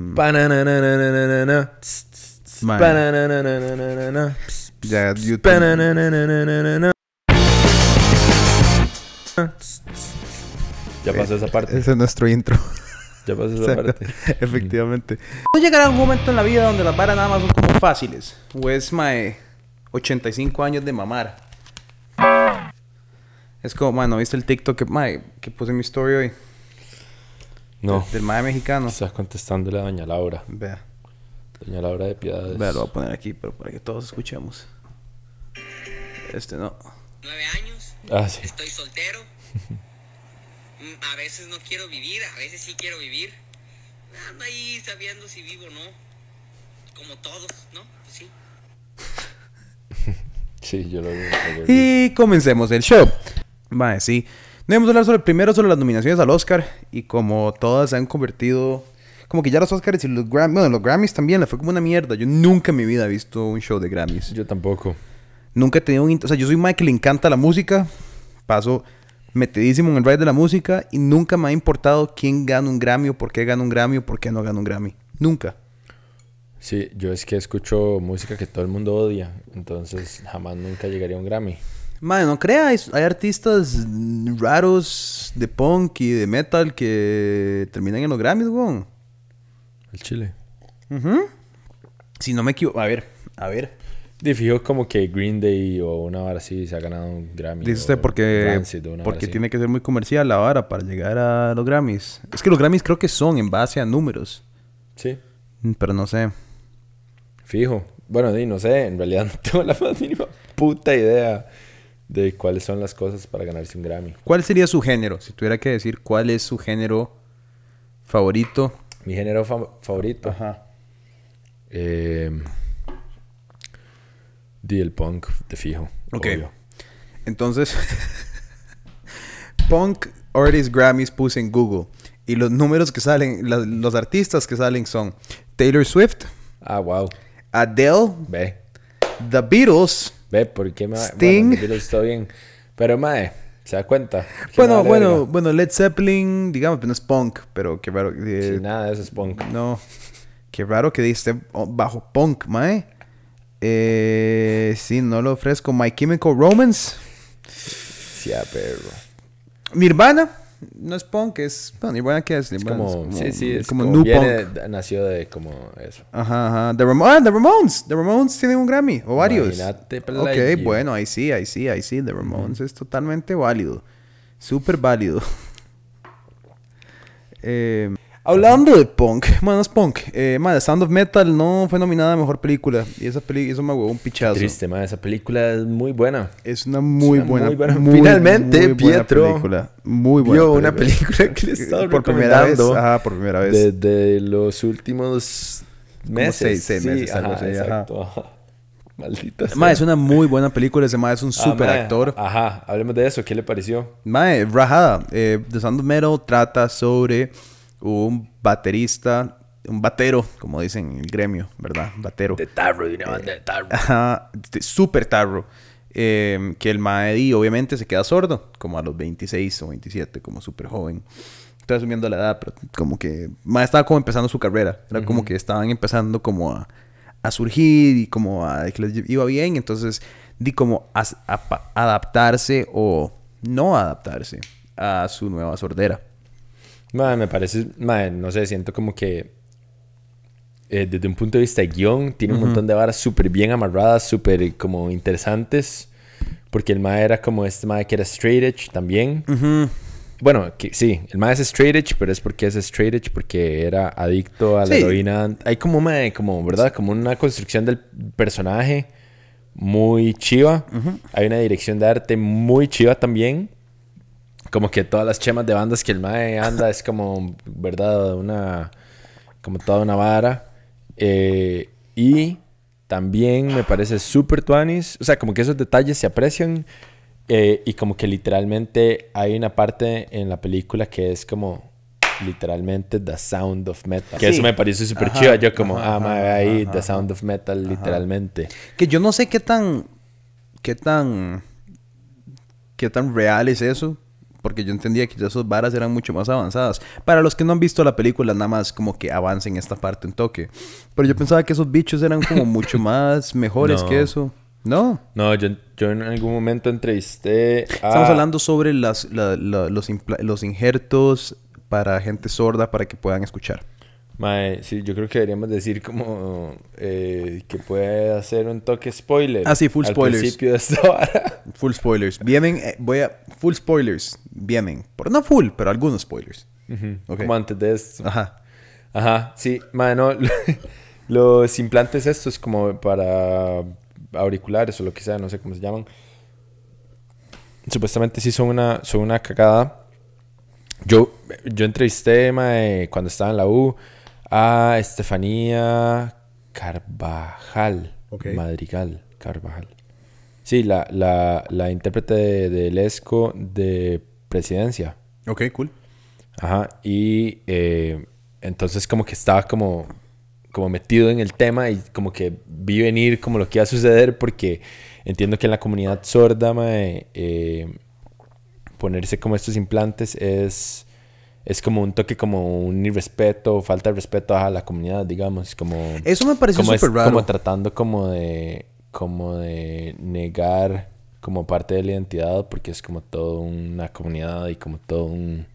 Mm. Ya, YouTube. Ya pasó esa eh, parte. Ese es nuestro intro. Ya pasó esa parte. Efectivamente. ¿No llegará un momento en la vida donde las varas nada más son fáciles? Pues, my 85 años de mamar. Es como, bueno viste el TikTok que, que puse en mi story hoy? No. Del, del mae mexicano. Estás contestando a doña Laura. Vea. Doña Laura de Piedades. Vea, lo voy a poner aquí, pero para que todos escuchemos. Este no. Nueve años. Ah, Estoy soltero. Mm, a veces no quiero vivir, a veces sí quiero vivir. Ando ahí sabiendo si vivo o no. Como todos, ¿no? Pues sí. sí, yo lo veo. Y comencemos el show. Vale, sí. Debemos hablar sobre, primero sobre las nominaciones al Oscar y como todas se han convertido... Como que ya los Oscars y los Grammys... Bueno, los Grammys también, le fue como una mierda. Yo nunca en mi vida he visto un show de Grammys. Yo tampoco. Nunca he tenido un... O sea, yo soy Mike que le encanta la música. Paso metidísimo en el ride de la música y nunca me ha importado quién gana un Grammy o por qué gana un Grammy o por qué no gana un Grammy. Nunca. Sí, yo es que escucho música que todo el mundo odia, entonces jamás nunca llegaría a un Grammy. Madre, no creas, hay, artistas raros de punk y de metal que terminan en los Grammys, weón. El Chile. Si no me equivoco, a ver, a ver. De fijo como que Green Day o una vara así se ha ganado un Grammy. Dice usted porque, porque tiene que ser muy comercial la vara para llegar a los Grammys. Es que los Grammys creo que son en base a números. Sí. Mm, pero no sé. Fijo. Bueno, sí, no sé. En realidad no tengo la mínima puta idea de cuáles son las cosas para ganarse un Grammy. ¿Cuál sería su género? Si tuviera que decir cuál es su género favorito. Mi género favorito. Ajá. Eh, el punk de fijo. Ok. Entonces, punk artist Grammys puse en Google. Y los números que salen, los artistas que salen son Taylor Swift. Ah, wow. Adele. B The Beatles. Ve, ¿por qué me Sting. Bueno, está bien. Pero mae, se da cuenta. Bueno, bueno, bueno, Led Zeppelin, digamos, pues no es punk, pero qué raro. sí, nada, eso es punk. No. Qué raro que diste bajo punk, mae. Eh, sí, no lo ofrezco. My Chemical Romance. Sí, ah, pero... Nirvana no es punk, es. Bueno, ni buena que es. es, como, Sí, sí, es como, como punk. nació de como eso. Ajá, ajá. The, ah, The Ramones. The Ramones tienen un Grammy o varios. ok, bueno, ahí sí, ahí sí, ahí sí. The Ramones es totalmente válido. Súper válido. eh. Hablando de punk, bueno, es punk. Eh, madre, Sound of Metal no fue nominada a mejor película. Y esa película, eso me huevó un pichazo. triste, madre. Esa película es muy buena. Es una muy, buena, muy buena. Finalmente, muy buena Pietro. Película. Muy buena. Vio una película que le estaba Por primera vez. Ajá, por primera vez. Desde los últimos meses. Seis, meses, sí, algo Exacto. Maldita sea. Madre, es una muy buena película. Ese madre es un ah, super actor. Ajá, hablemos de eso. ¿Qué le pareció? Madre, eh, Rajada, eh, The Sound of Metal trata sobre un baterista, un batero, como dicen en el gremio, ¿verdad? Batero. De tarro, de eh, de tarro. Ajá, super tarro. Em, que el Maedi obviamente se queda sordo, como a los 26 o 27, como súper joven. Estoy asumiendo la edad, pero como que... estaba como empezando su carrera. Era como que estaban empezando como a, surgir y como a, que les iba bien. Entonces, di como adaptarse o no adaptarse a su nueva sordera me parece, madre, no sé, siento como que eh, desde un punto de vista de guión, tiene un montón de varas súper bien amarradas, súper como interesantes. Porque el mae era como este mae que era straight edge también. Bueno, que, sí, el mae es straight edge, pero es porque es straight edge, porque era adicto a la heroína. Hay como, como, ¿verdad? Como una construcción del personaje muy chiva. Hay una dirección de arte muy chiva también como que todas las chemas de bandas que el mae anda es como, ¿verdad? Una, como toda una vara. Eh, y también me parece súper tuanis. O sea, como que esos detalles se aprecian. Eh, y como que literalmente hay una parte en la película que es como literalmente The Sound of Metal. Que eso me pareció súper chido. Yo como, ah, mae, ahí The Sound of Metal literalmente. Que yo no sé qué tan... qué tan... qué tan real es eso porque yo entendía que ya varas eran mucho más avanzadas. Para los que no han visto la película, nada más como que avancen esta parte un toque. Pero yo pensaba que esos bichos eran como mucho más mejores que eso. No. No, yo, yo, en algún momento entrevisté Estamos hablando sobre las, los, los, injertos para gente sorda para que puedan escuchar. Mae, sí, yo creo que deberíamos decir como eh, que puede hacer un toque spoiler. Ah, sí, full spoilers. Al principio de esta Full spoilers. Vienen, eh, voy a. Full spoilers vienen, por no full, pero algunos spoilers. Como antes de esto. Ajá. Ajá, sí, mano, los implantes estos como para auriculares o lo que sea, no sé cómo se llaman. Supuestamente sí son una, son una cagada. Yo, yo entrevisté cuando estaba en la U a Estefanía Carvajal. Madrigal Carvajal. Sí, la, la, la intérprete de, de, Lesco de presidencia. Ok, cool. Ajá, y eh, entonces como que estaba como, como metido en el tema y como que vi venir como lo que iba a suceder porque entiendo que en la comunidad sorda, eh, ponerse como estos implantes es es como un toque, como un irrespeto, falta de respeto a la comunidad, digamos, como... Eso me pareció súper raro. Como tratando como de, como de negar como parte de la identidad porque es como toda una comunidad y como todo un...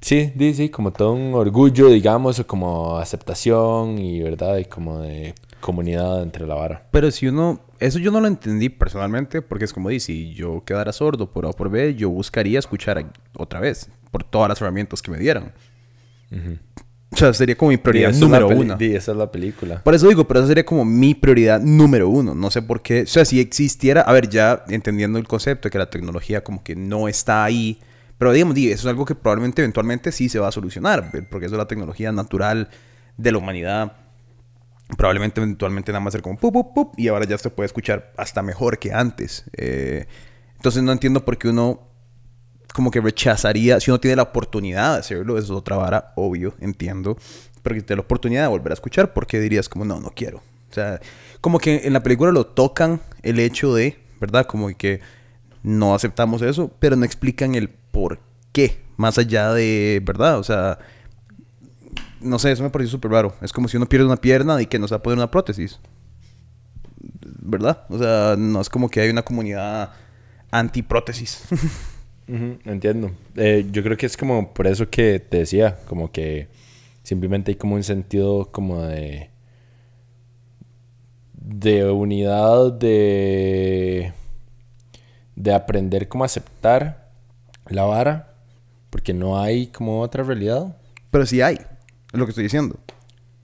Sí, sí, sí, como todo un orgullo, digamos, o como aceptación y verdad, y como de comunidad entre la vara. Pero si uno, eso yo no lo entendí personalmente, porque es como dice, si yo quedara sordo por A por B, yo buscaría escuchar otra vez, por todas las herramientas que me dieran. Uh o sea, sería como mi prioridad número uno. Y esa es la película. Por eso digo, pero esa sería como mi prioridad número uno. No sé por qué. O sea, si existiera, a ver, ya entendiendo el concepto de que la tecnología como que no está ahí. Pero digamos, eso es algo que probablemente eventualmente sí se va a solucionar. Eh, porque eso es la tecnología natural de la humanidad. Probablemente eventualmente nada más ser como pup, pup, pup. Y ahora ya se puede escuchar hasta mejor que antes. Eh. entonces no entiendo por qué uno como que rechazaría, si uno tiene la oportunidad de hacerlo, eso es otra vara, obvio, entiendo, pero que te la oportunidad de volver a escuchar, ¿Por qué dirías como, no, no quiero. O sea, como que en la película lo tocan el hecho de, ¿verdad? Como que no aceptamos eso, pero no explican el por qué, más allá de, ¿verdad? O sea, no sé, eso me pareció súper raro. Es como si uno pierde una pierna y que nos va a poner una prótesis. ¿Verdad? O sea, no es como que hay una comunidad antiprótesis. entiendo. Eh, yo creo que es como por eso que te decía, como que simplemente hay como un sentido como de de unidad de de aprender cómo aceptar la vara porque no hay como otra realidad. Pero sí hay, es lo que estoy diciendo.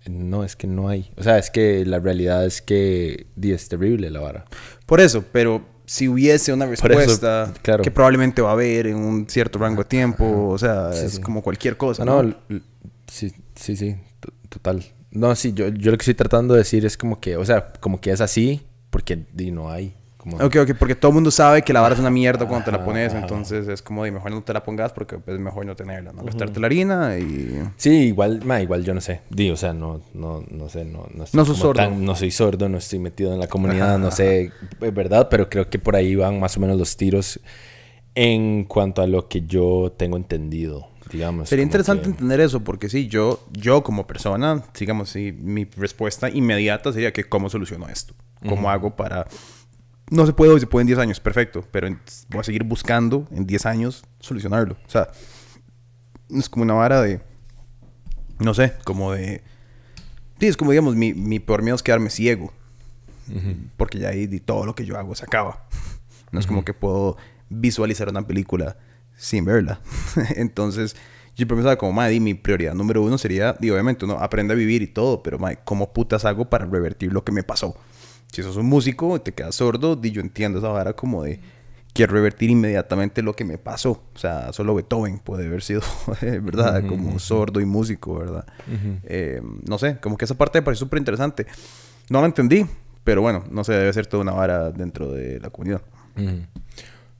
No, es que no hay. O sea, es que la realidad es que es terrible la vara. Por eso, pero si hubiese una respuesta que probablemente va a haber en un cierto rango de tiempo, o sea, es como cualquier cosa. No, sí, sí, sí, total. No, sí, yo, yo lo que estoy tratando de decir es como que, o sea, como que es así, porque no hay. Ok, ok, porque todo el mundo sabe que la vara es una mierda cuando te la pones, entonces es como de mejor no te la pongas porque es mejor no tenerla, ¿no? Gastarte la harina y... Sí, igual, ma, igual yo no sé, di, o sea, no, no, no sé, no... No, no soy sordo. no soy sordo, no estoy metido en la comunidad, no sé, es verdad, pero creo que por ahí van más o menos los tiros en cuanto a lo que yo tengo entendido. Digamos, Sería interesante entender eso, porque sí, yo, yo como persona, digamos, mi respuesta inmediata sería que cómo soluciono esto, cómo hago para no se puede hoy, se puede en 10 años, perfecto, pero voy a seguir buscando en 10 años solucionarlo. O sea, es como una vara de, no sé, como de... Sí, es como digamos, mi, mi peor miedo es quedarme ciego, porque ya ahí todo lo que yo hago se acaba. No es como que puedo visualizar una película sin verla. Entonces, yo pensaba como, madre, mi prioridad número uno sería, y obviamente uno aprende a vivir y todo, pero madre, ¿cómo putas hago para revertir lo que me pasó? Si sos un músico y te quedas sordo, yo entiendo esa vara como de quiero revertir inmediatamente lo que me pasó. O sea, solo Beethoven puede haber sido, eh, ¿verdad? como sordo y músico, ¿verdad? Eh, no sé, como que esa parte me pareció súper interesante. No la entendí, pero bueno, no sé, debe ser toda una vara dentro de la comunidad.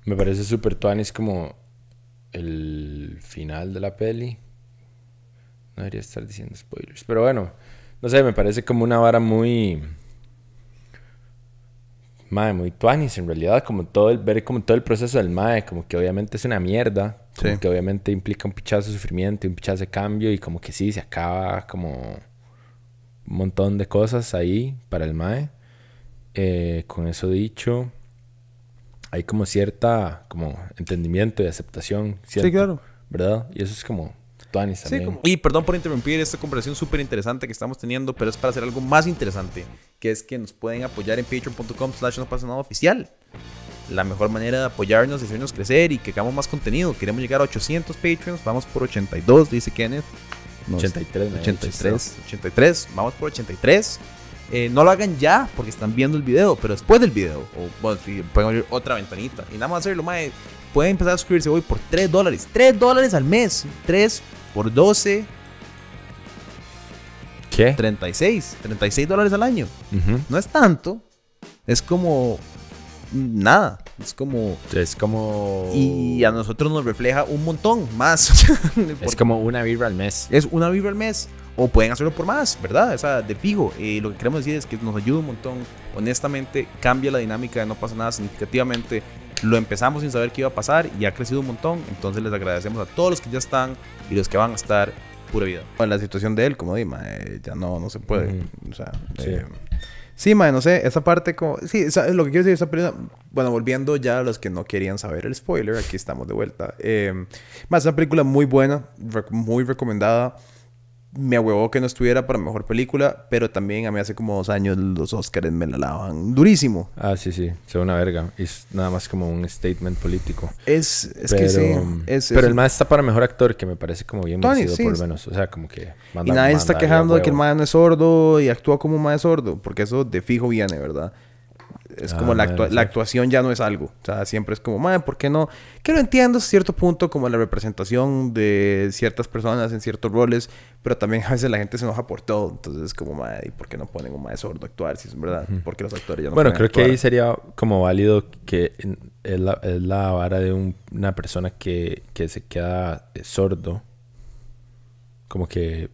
Me parece súper es como el final de la peli. No debería estar diciendo spoilers, pero bueno, no sé, me parece como una vara muy mae, muy tuanis en realidad, como todo el, ver como todo el proceso del mae, como que obviamente es una mierda, como que obviamente implica un pichazo de sufrimiento, un pichazo de cambio y como que sí, se acaba como un montón de cosas ahí para el mae. Eh, con eso dicho, hay como cierta como entendimiento y aceptación, ¿cierto? Sí, claro. ¿Verdad? Y eso es como tuanis también. Y perdón por interrumpir esta conversación súper interesante que estamos teniendo, pero es para hacer algo más interesante que es que nos pueden apoyar en patreon.com slash no pasa nada oficial. La mejor manera de apoyarnos y hacernos crecer y que hagamos más contenido. Queremos llegar a 800 Patreons, vamos por 82, dice Kenneth. 83, 83, 83, vamos por 83. Eh, no lo hagan ya porque están viendo el video, pero después del video, o bueno, si pueden abrir otra ventanita. Y nada más hacerlo, mae, pueden empezar a suscribirse hoy por 3 dólares, 3 dólares al mes, 3 por 12 ¿Qué? 36, 36 dólares al año. No es tanto. Es como nada. Es como. Es como. Y a nosotros nos refleja un montón más. es como una vibra al mes. Es una vibra al mes. O pueden hacerlo por más, ¿verdad? Esa de pigo eh, lo que queremos decir es que nos ayuda un montón. Honestamente, cambia la dinámica no pasa nada significativamente. Lo empezamos sin saber qué iba a pasar y ha crecido un montón. Entonces les agradecemos a todos los que ya están y los que van a estar pura vida. Bueno, la situación de él, como dime, ya no, no se puede. sí. Eh, no sé, esa parte como... Sí, lo que quiero decir, esa película... Bueno, volviendo ya a los que no querían saber el spoiler, aquí estamos de vuelta. Eh, más, una película muy buena, muy recomendada me ahuevó que no estuviera para mejor película, pero también a mí hace como dos años los Oscars me la lavan durísimo. Ah, sí, sí, soy una verga. Es nada más como un statement político. Es, es que sí. pero el más está para mejor actor, que me parece como bien por lo menos. O sea, como que. y nadie está quejando de que el man es sordo y actúa como un sordo, porque eso de fijo viene, ¿verdad? Es ah, como la, actuación ya no es algo. O sea, siempre es como, Madre, ¿por qué no? Que lo entiendo a cierto punto como la representación de ciertas personas en ciertos roles, pero también a veces la gente se enoja por todo. Entonces es como, Madre, ¿y por qué no ponen un madre sordo a actuar? Si es verdad, porque los actores ya no Bueno, creo que ahí sería como válido que es la, vara de una persona que, que se queda eh, sordo. Como que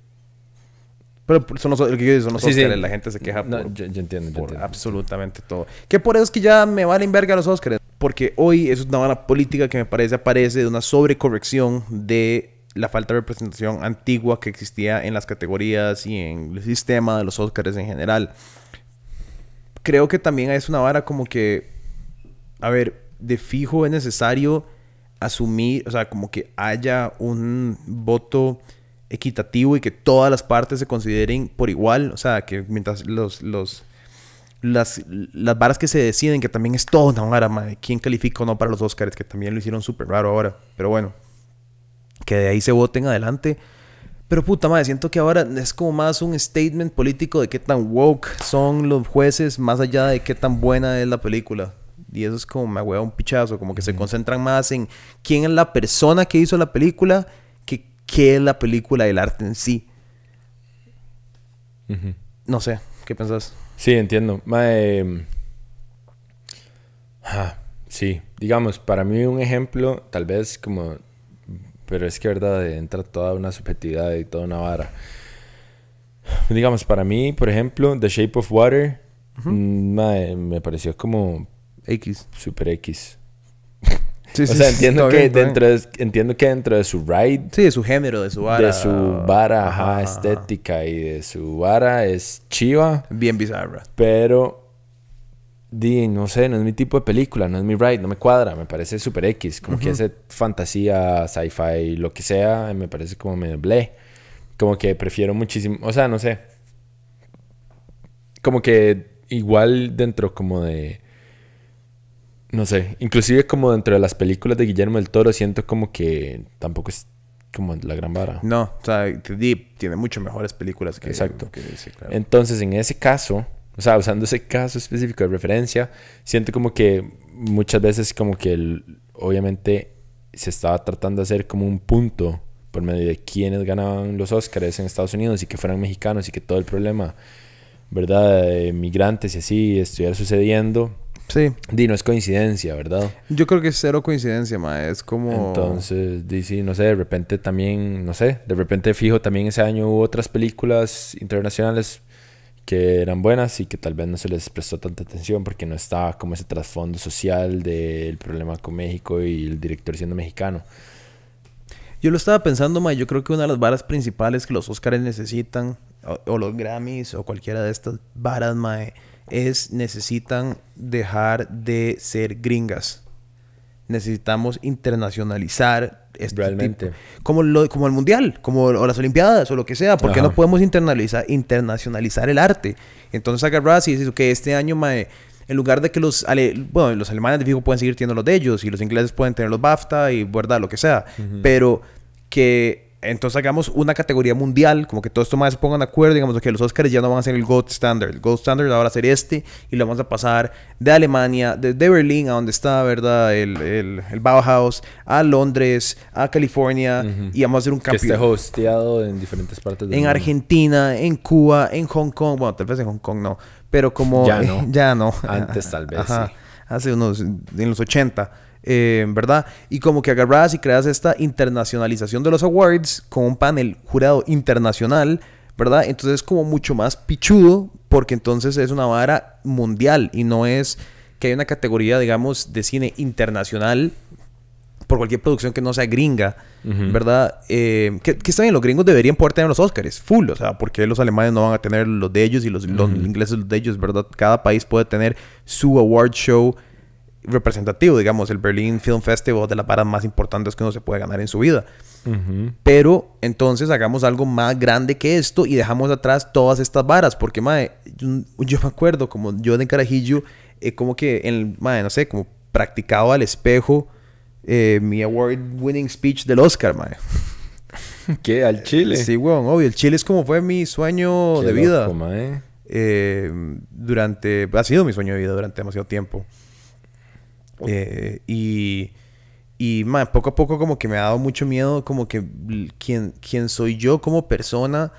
pero son los, lo que yo digo son los La gente se queja por, yo, entiendo, absolutamente todo. Que por eso es que ya me en verga los Óscares. Porque hoy es una vara política que me parece aparece de una sobrecorrección de la falta de representación antigua que existía en las categorías y en el sistema de los Óscares en general. Creo que también es una vara como que, a ver, de fijo es necesario asumir, o sea, como que haya un voto equitativo y que todas las partes se consideren por igual. O sea, que mientras los, los las, las varas que se deciden, que también es todo una vara, de ¿Quién califica o no para los Oscars? Que también lo hicieron súper raro ahora. Pero bueno, que de ahí se voten adelante. Pero puta madre, siento que ahora es como más un statement político de qué tan woke son los jueces, más allá de qué tan buena es la película. Y eso es como me hueva un pichazo, como que se concentran más en quién es la persona que hizo la película qué es la película del el arte en sí. No sé, ¿qué pensás? Sí, entiendo. Em, ah, sí, digamos, para mí un ejemplo, tal vez como, pero es que verdad, entra toda una subjetividad y toda una vara. Digamos, para mí, por ejemplo, The Shape of Water, em, me pareció como X. Super X o sea, entiendo, que dentro de, entiendo que dentro de su ride... Sí, de su género, de su vara. De su vara, ajá, estética y de su vara es chiva. Bien bizarra. Pero... Di, no sé, no es mi tipo de película, no es mi ride, no me cuadra, me parece super X, como que es fantasía, sci-fi, lo que sea, me parece como medio ble Como que prefiero muchísimo, o sea, no sé. Como que igual dentro como de no sé, inclusive como dentro de las películas de Guillermo del Toro siento como que tampoco es como la gran vara. No, o sea, Deep tiene mucho mejores películas que... Exacto. Que, claro. Entonces, en ese caso, o sea, usando ese caso específico de referencia, siento como que muchas veces como que obviamente se estaba tratando de hacer como un punto por medio de quienes ganaban los Oscars en Estados Unidos y que fueran mexicanos y que todo el problema, ¿verdad?, de migrantes y así estuviera sucediendo Sí. Di, no es coincidencia, ¿verdad? Yo creo que es cero coincidencia, ma. Es como. Entonces, di, sí, no sé, de repente también, no sé, de repente fijo también ese año hubo otras películas internacionales que eran buenas y que tal vez no se les prestó tanta atención porque no estaba como ese trasfondo social del problema con México y el director siendo mexicano. Yo lo estaba pensando, ma, yo creo que una de las varas principales que los Oscars necesitan, o, los Grammys, o cualquiera de estas varas, ma, es necesitan dejar de ser gringas. Necesitamos internacionalizar este Realmente. Como, lo, como el mundial, como las olimpiadas o lo que sea. porque qué no podemos internalizar, internacionalizar el arte? Entonces agarras y dices, que este año en lugar de que los, bueno, los alemanes de fijo pueden seguir teniendo los de ellos y los ingleses pueden tener los BAFTA y verdad, lo que sea. Pero que entonces hagamos una categoría mundial, como que todos estos más se pongan de acuerdo, digamos que los Oscars ya no van a ser el gold standard, el gold standard ahora va a ser este y lo vamos a pasar de Alemania, de, Berlín, a donde está, ¿verdad? El, Bauhaus, a Londres, a California y vamos a hacer un campeón. Que esté hosteado en diferentes partes del En Argentina, en Cuba, en Hong Kong, bueno, tal vez en Hong Kong no, pero como... Ya no. Antes tal vez, Hace unos, en los 80. Em, ¿verdad? Y como que agarras y creas esta internacionalización de los awards con un panel jurado internacional, ¿verdad? Entonces es como mucho más pichudo porque entonces es una vara mundial y no es que hay una categoría, digamos, de cine internacional por cualquier producción que no sea gringa, ¿verdad? Em, que, que, los gringos deberían poder tener los Oscars, full, o sea, porque los alemanes no van a tener los de ellos y los, los ingleses los de ellos, ¿verdad? Cada país puede tener su award show representativo, digamos, el Berlin Film Festival de las varas más importantes que uno se puede ganar en su vida. Pero entonces hagamos algo más grande que esto y dejamos atrás todas estas varas, porque mae, yo, me acuerdo como yo en Carajillo, eh, como que en, mae, no sé, como practicado al espejo eh, mi award winning speech del Oscar, mae. ¿Qué? ¿Al Chile? Sí, weón, obvio. El Chile es como fue mi sueño de vida. Mae. Eh, durante, ha sido mi sueño de vida durante demasiado tiempo. Eh, y, y poco a poco como que me ha dado mucho miedo como que quién, quién soy yo como persona.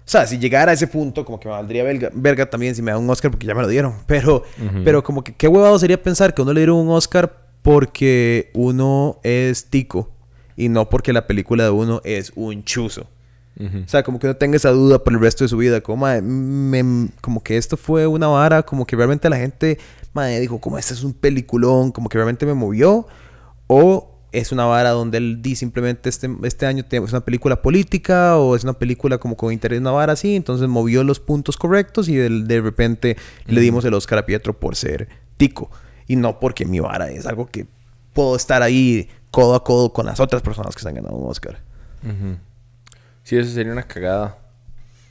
O sea, si llegara a ese punto, como que me valdría verga, también si me da un Oscar porque ya me lo dieron. Pero, pero como que qué huevado sería pensar que uno le dieron un Oscar porque uno es tico y no porque la película de uno es un chuzo. O sea, como que uno tenga esa duda por el resto de su vida. Como, me, como que esto fue una vara, como que realmente la gente madre, dijo, como este es un peliculón, como que realmente me movió, o es una vara donde él di simplemente este, este año es una película política o es una película como con interés una vara así, entonces movió los puntos correctos y de, repente le dimos el Oscar a Pietro por ser tico y no porque mi vara es algo que puedo estar ahí codo a codo con las otras personas que se han ganado un Oscar. Sí, eso sería una cagada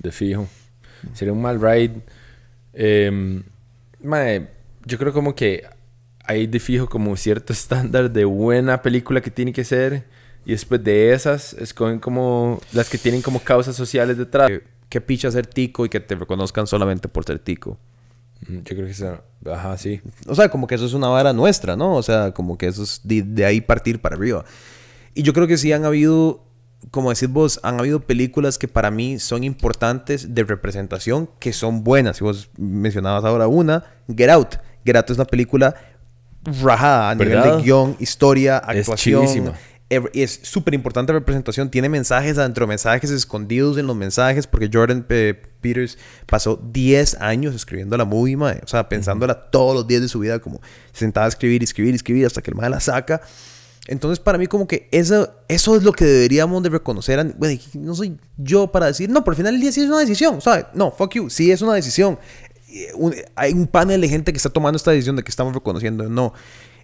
de fijo. Sería un mal ride. Em, madre, yo creo como que hay de fijo como cierto estándar de buena película que tiene que ser. Y después de esas, escogen como las que tienen como causas sociales detrás. Que picha ser tico y que te reconozcan solamente por ser tico. Mm, yo creo que sea. Ajá, sí. O sea, como que eso es una vara nuestra, ¿no? O sea, como que eso es de, ahí partir para arriba. Y yo creo que sí han habido, como decís vos, han habido películas que para mí son importantes de representación, que son buenas. Si vos mencionabas ahora una, Get Out Grato es una película rajada a nivel de guión, historia, actuación. Es es súper importante la representación. Tiene mensajes adentro, mensajes escondidos en los mensajes, porque Jordan Peters pasó 10 años escribiendo la movie, O sea, pensándola todos los días de su vida, como sentada a escribir, escribir, escribir, hasta que el mae la saca. Entonces, para mí, como que eso, eso es lo que deberíamos de reconocer. Bueno, no soy yo para decir, no, por al final el día sí es una decisión. ¿sabes? no, fuck you, sí es una decisión. Eh, hay un panel de gente que está tomando esta decisión de que estamos reconociendo no.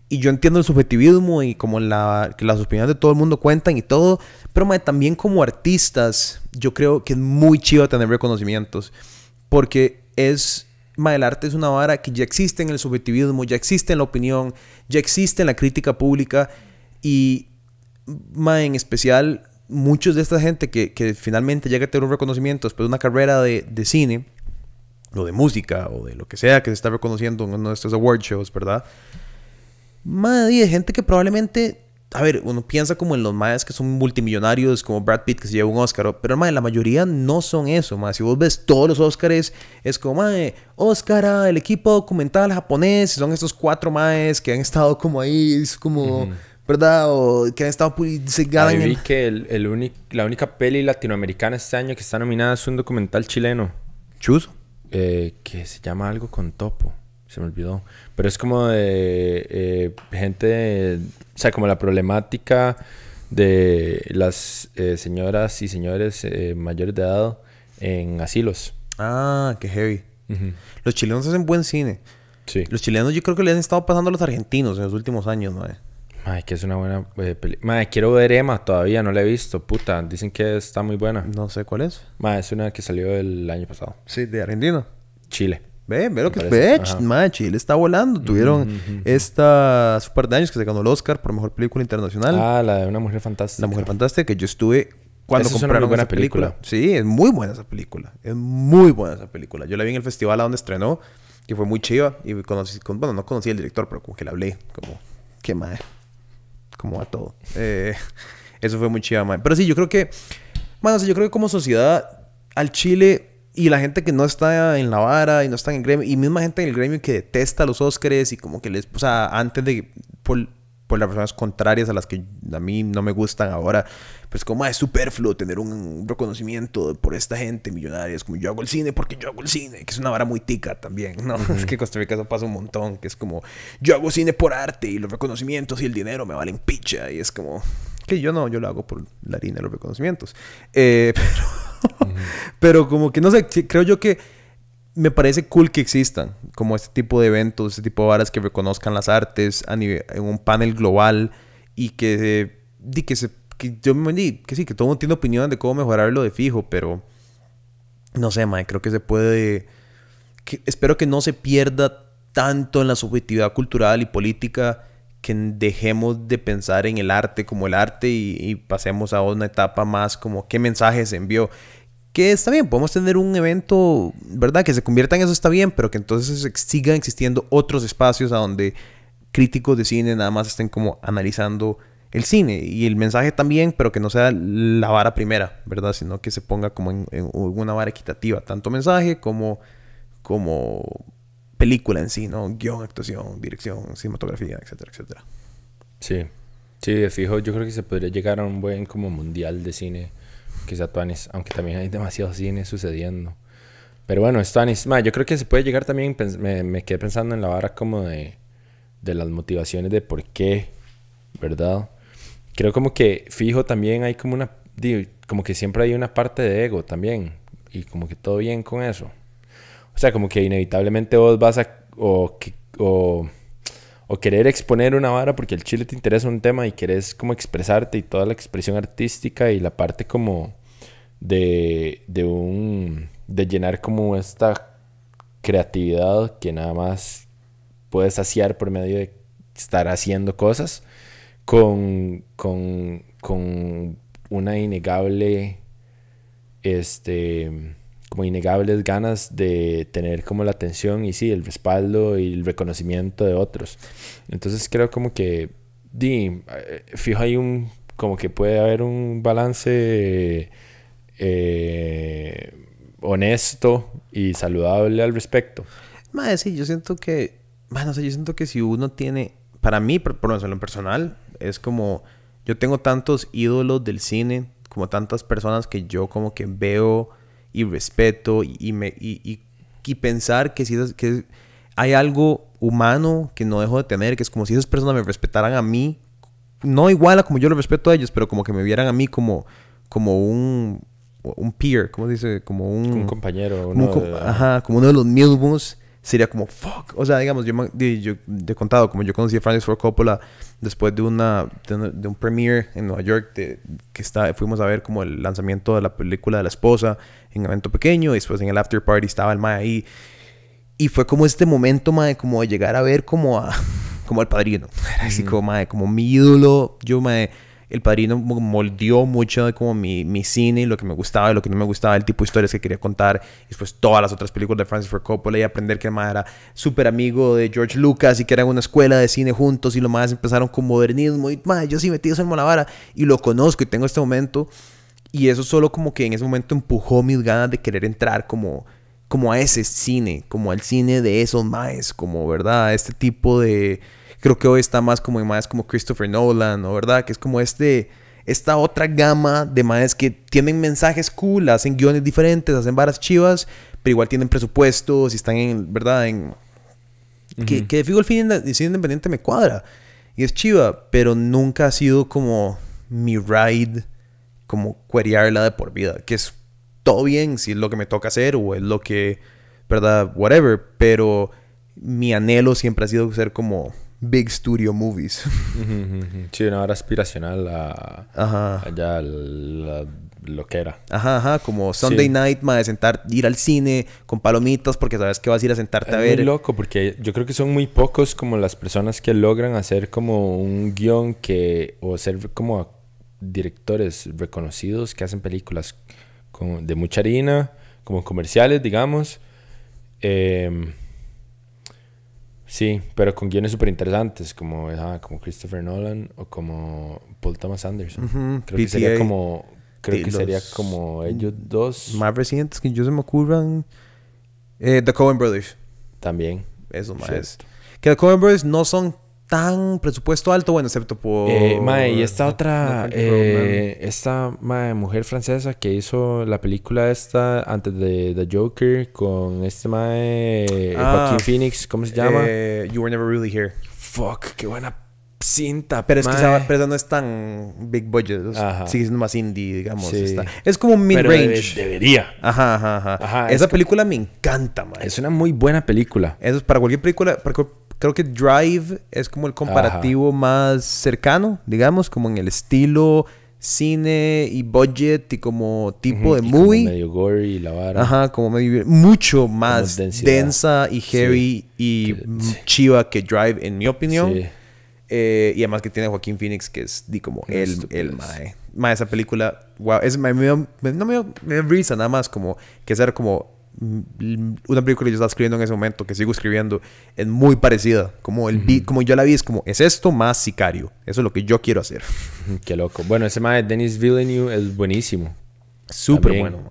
Y yo entiendo el subjetivismo y como la, las opiniones de todo el mundo cuentan y todo, pero también como artistas, yo creo que es muy chido tener reconocimientos, porque es, el arte es una vara que ya existe en el subjetivismo, ya existe en la opinión, ya existe en la crítica pública y, en especial, muchos de esta gente que, finalmente llega a tener un reconocimiento después de una carrera de, de cine, lo de música o de lo que sea que se está reconociendo en uno de estos award shows, ¿verdad? Madre, de gente que probablemente, a ver, uno piensa como en los maes que son multimillonarios, como Brad Pitt que se lleva un Oscar, pero madre, la mayoría no son eso, Más Si vos ves todos los Oscars, es como, madre, Oscar, ah, el equipo documental japonés, son estos cuatro maes que han estado como ahí, es como... ¿verdad? O que han estado se ganan. vi que el, el la única peli latinoamericana este año que está nominada es un documental chileno. chuso eh, que se llama algo con topo. Se me olvidó. Pero es como de eh, gente, o sea, como la problemática de las eh, señoras y señores mayores de edad en asilos. Ah, qué heavy. Los chilenos hacen buen cine. Sí. Los chilenos yo creo que le han estado pasando a los argentinos en los últimos años, ¿no? Madre, que es una buena eh, película. Madre, quiero ver Emma todavía, no la he visto. Puta, dicen que está muy buena. No sé cuál es. Madre, es una que salió el año pasado. Sí, de Argentina. Chile. Ve, ve lo que es. madre, Chile está volando. Tuvieron esta Super años que se ganó el Oscar por mejor película internacional. Ah, la de una mujer fantástica. La mujer fantástica que yo estuve cuando compré una buena película. Sí, es muy buena esa película. Es muy buena esa película. Yo la vi en el festival a donde estrenó, que fue muy chiva. Y conocí, bueno, no conocí al director, pero como que la hablé, como, qué madre como a todo. Eh, eso fue muy chiva, man. Pero sí, yo creo que, más yo creo que como sociedad, al Chile y la gente que no está en la vara y no está en el gremio, y misma gente en el gremio que detesta los Óscares y como que les, o sea, antes de, por, por las personas contrarias a las que a mí no me gustan ahora, pues como ah, es superfluo tener un, reconocimiento por esta gente millonaria, es como yo hago el cine porque yo hago el cine, que es una vara muy tica también, ¿no? Es que Costa Rica eso pasa un montón, que es como yo hago cine por arte y los reconocimientos y el dinero me valen picha y es como que yo no, yo lo hago por la harina de los reconocimientos. Eh, pero como que no sé, creo yo que me parece cool que existan como este tipo de eventos, este tipo de varas que reconozcan las artes a nivel, en un panel global y que, que se yo me di que sí, que todo el mundo tiene opinión de cómo mejorarlo de fijo, pero no sé, mae, creo que se puede que, espero que no se pierda tanto en la subjetividad cultural y política que dejemos de pensar en el arte como el arte y, pasemos a una etapa más como qué mensaje se envió. Que está bien, podemos tener un evento, ¿verdad? Que se convierta en eso está bien, pero que entonces sigan existiendo otros espacios a donde críticos de cine nada más estén como analizando el cine y el mensaje también, pero que no sea la vara primera, ¿verdad? Sino que se ponga como en, una vara equitativa, tanto mensaje como, como película en sí, ¿no? Guión, actuación, dirección, cinematografía, etcétera, etcétera. Sí, sí, fijo, yo creo que se podría llegar a un buen como mundial de cine sea Tuanis, aunque también hay demasiados cines sucediendo. Pero bueno, es Tuanis. yo creo que se puede llegar también, me, quedé pensando en la vara como de, de las motivaciones de por qué, ¿verdad? Creo como que fijo también hay como una, como que siempre hay una parte de ego también, y como que todo bien con eso. O sea, como que inevitablemente vos vas a, o o querer exponer una vara porque el chile te interesa un tema y querés como expresarte y toda la expresión artística y la parte como de, de un de llenar como esta creatividad que nada más puedes saciar por medio de estar haciendo cosas con, con, con una innegable este como innegables ganas de tener como la atención y sí, el respaldo y el reconocimiento de otros. Entonces creo como que, di, eh, fijo hay un, como que puede haber un balance eh, honesto y saludable al respecto. Madre, sí, yo siento que, bueno, o yo siento que si uno tiene, para mí, por, lo personal, es como, yo tengo tantos ídolos del cine, como tantas personas que yo como que veo y respeto y, me, y, y pensar que, si es que hay algo humano que no dejo de tener, que es como si esas personas me respetaran a mí, no igual a como yo lo respeto a ellos, pero como que me vieran a mí como, como un, un peer, ¿cómo dice? Como un, compañero. de... Ajá, como uno de los mismos sería como, fuck. O sea, digamos, yo, te he contado, como yo conocí a Francis Ford Coppola después de, una, de, un premiere en Nueva York, que está, fuimos a ver como el lanzamiento de la película de la esposa en evento pequeño, y después en el after party estaba el Mae ahí. Y fue como este momento, de como llegar a ver como a... Como al padrino. Era así mm. como, Mae, como mi ídolo. Yo, Mae el Padrino moldeó mucho de como mi, mi cine, lo que me gustaba y lo que no me gustaba, el tipo de historias que quería contar. Y después todas las otras películas de Francis Ford Coppola y aprender que además era súper amigo de George Lucas y que eran una escuela de cine juntos y lo más empezaron con modernismo. Y más, yo sí metí eso en Molavara y lo conozco y tengo este momento. Y eso solo como que en ese momento empujó mis ganas de querer entrar como, como a ese cine, como al cine de esos más, como, ¿verdad? Este tipo de Creo que hoy está más como más como Christopher Nolan, ¿no? ¿Verdad? Que es como este esta otra gama de madres que tienen mensajes cool, hacen guiones diferentes, hacen varas chivas, pero igual tienen presupuestos y están en, ¿verdad? En, Que, de el fin independiente me cuadra y es chiva, pero nunca ha sido como mi ride, como queriarla de por vida, que es todo bien si es lo que me toca hacer o es lo que, ¿verdad? Whatever, pero mi anhelo siempre ha sido ser como big studio movies. sí, una hora aspiracional a, allá la, lo que era. Ajá, ajá, como Sunday night, de sentar, ir al cine con palomitas porque sabes que vas a ir a sentarte a ver. Es loco porque yo creo que son muy pocos como las personas que logran hacer como un guión que o ser como directores reconocidos que hacen películas de mucha harina, como comerciales, digamos. Em, Sí, pero con guiones súper interesantes, como, como Christopher Nolan o como Paul Thomas Anderson. creo que sería como. Creo que sería como ellos dos. Más recientes que yo se me ocurran. Eh, The Coen Brothers. También. Eso más. Que The Coen Brothers no son tan presupuesto alto, bueno, excepto por... Eh, mae, y esta otra, eh, esta mae, mujer francesa que hizo la película esta antes de The Joker con este mae eh, ah, Phoenix, ¿cómo se llama? Eh, you Were Never Really Here. Fuck, qué buena cinta. Pero es que esa, no es tan big budget. sigue siendo más indie, digamos. Es como mid-range. debería. Ajá, ajá, ajá. esa película me encanta, mae. Es una muy buena película. Eso es para cualquier película, para creo que Drive es como el comparativo más cercano, digamos, como en el estilo cine y budget y como tipo de movie. Como medio gory y la vara. Ajá, como medio mucho más densa y heavy y chiva que Drive, en mi opinión. Eh, y además que tiene a Joaquín Phoenix, que es di, como el, el mae. Mae, esa película, wow, es, no me, me risa nada más como que ser como Mm, una película que yo estaba escribiendo en ese momento, que sigo escribiendo, es muy parecida. Como, el, como yo la vi, es como, es esto más sicario. Eso es lo que yo quiero hacer. Qué loco. Bueno, ese madre de Denis Villeneuve es buenísimo. Súper bueno,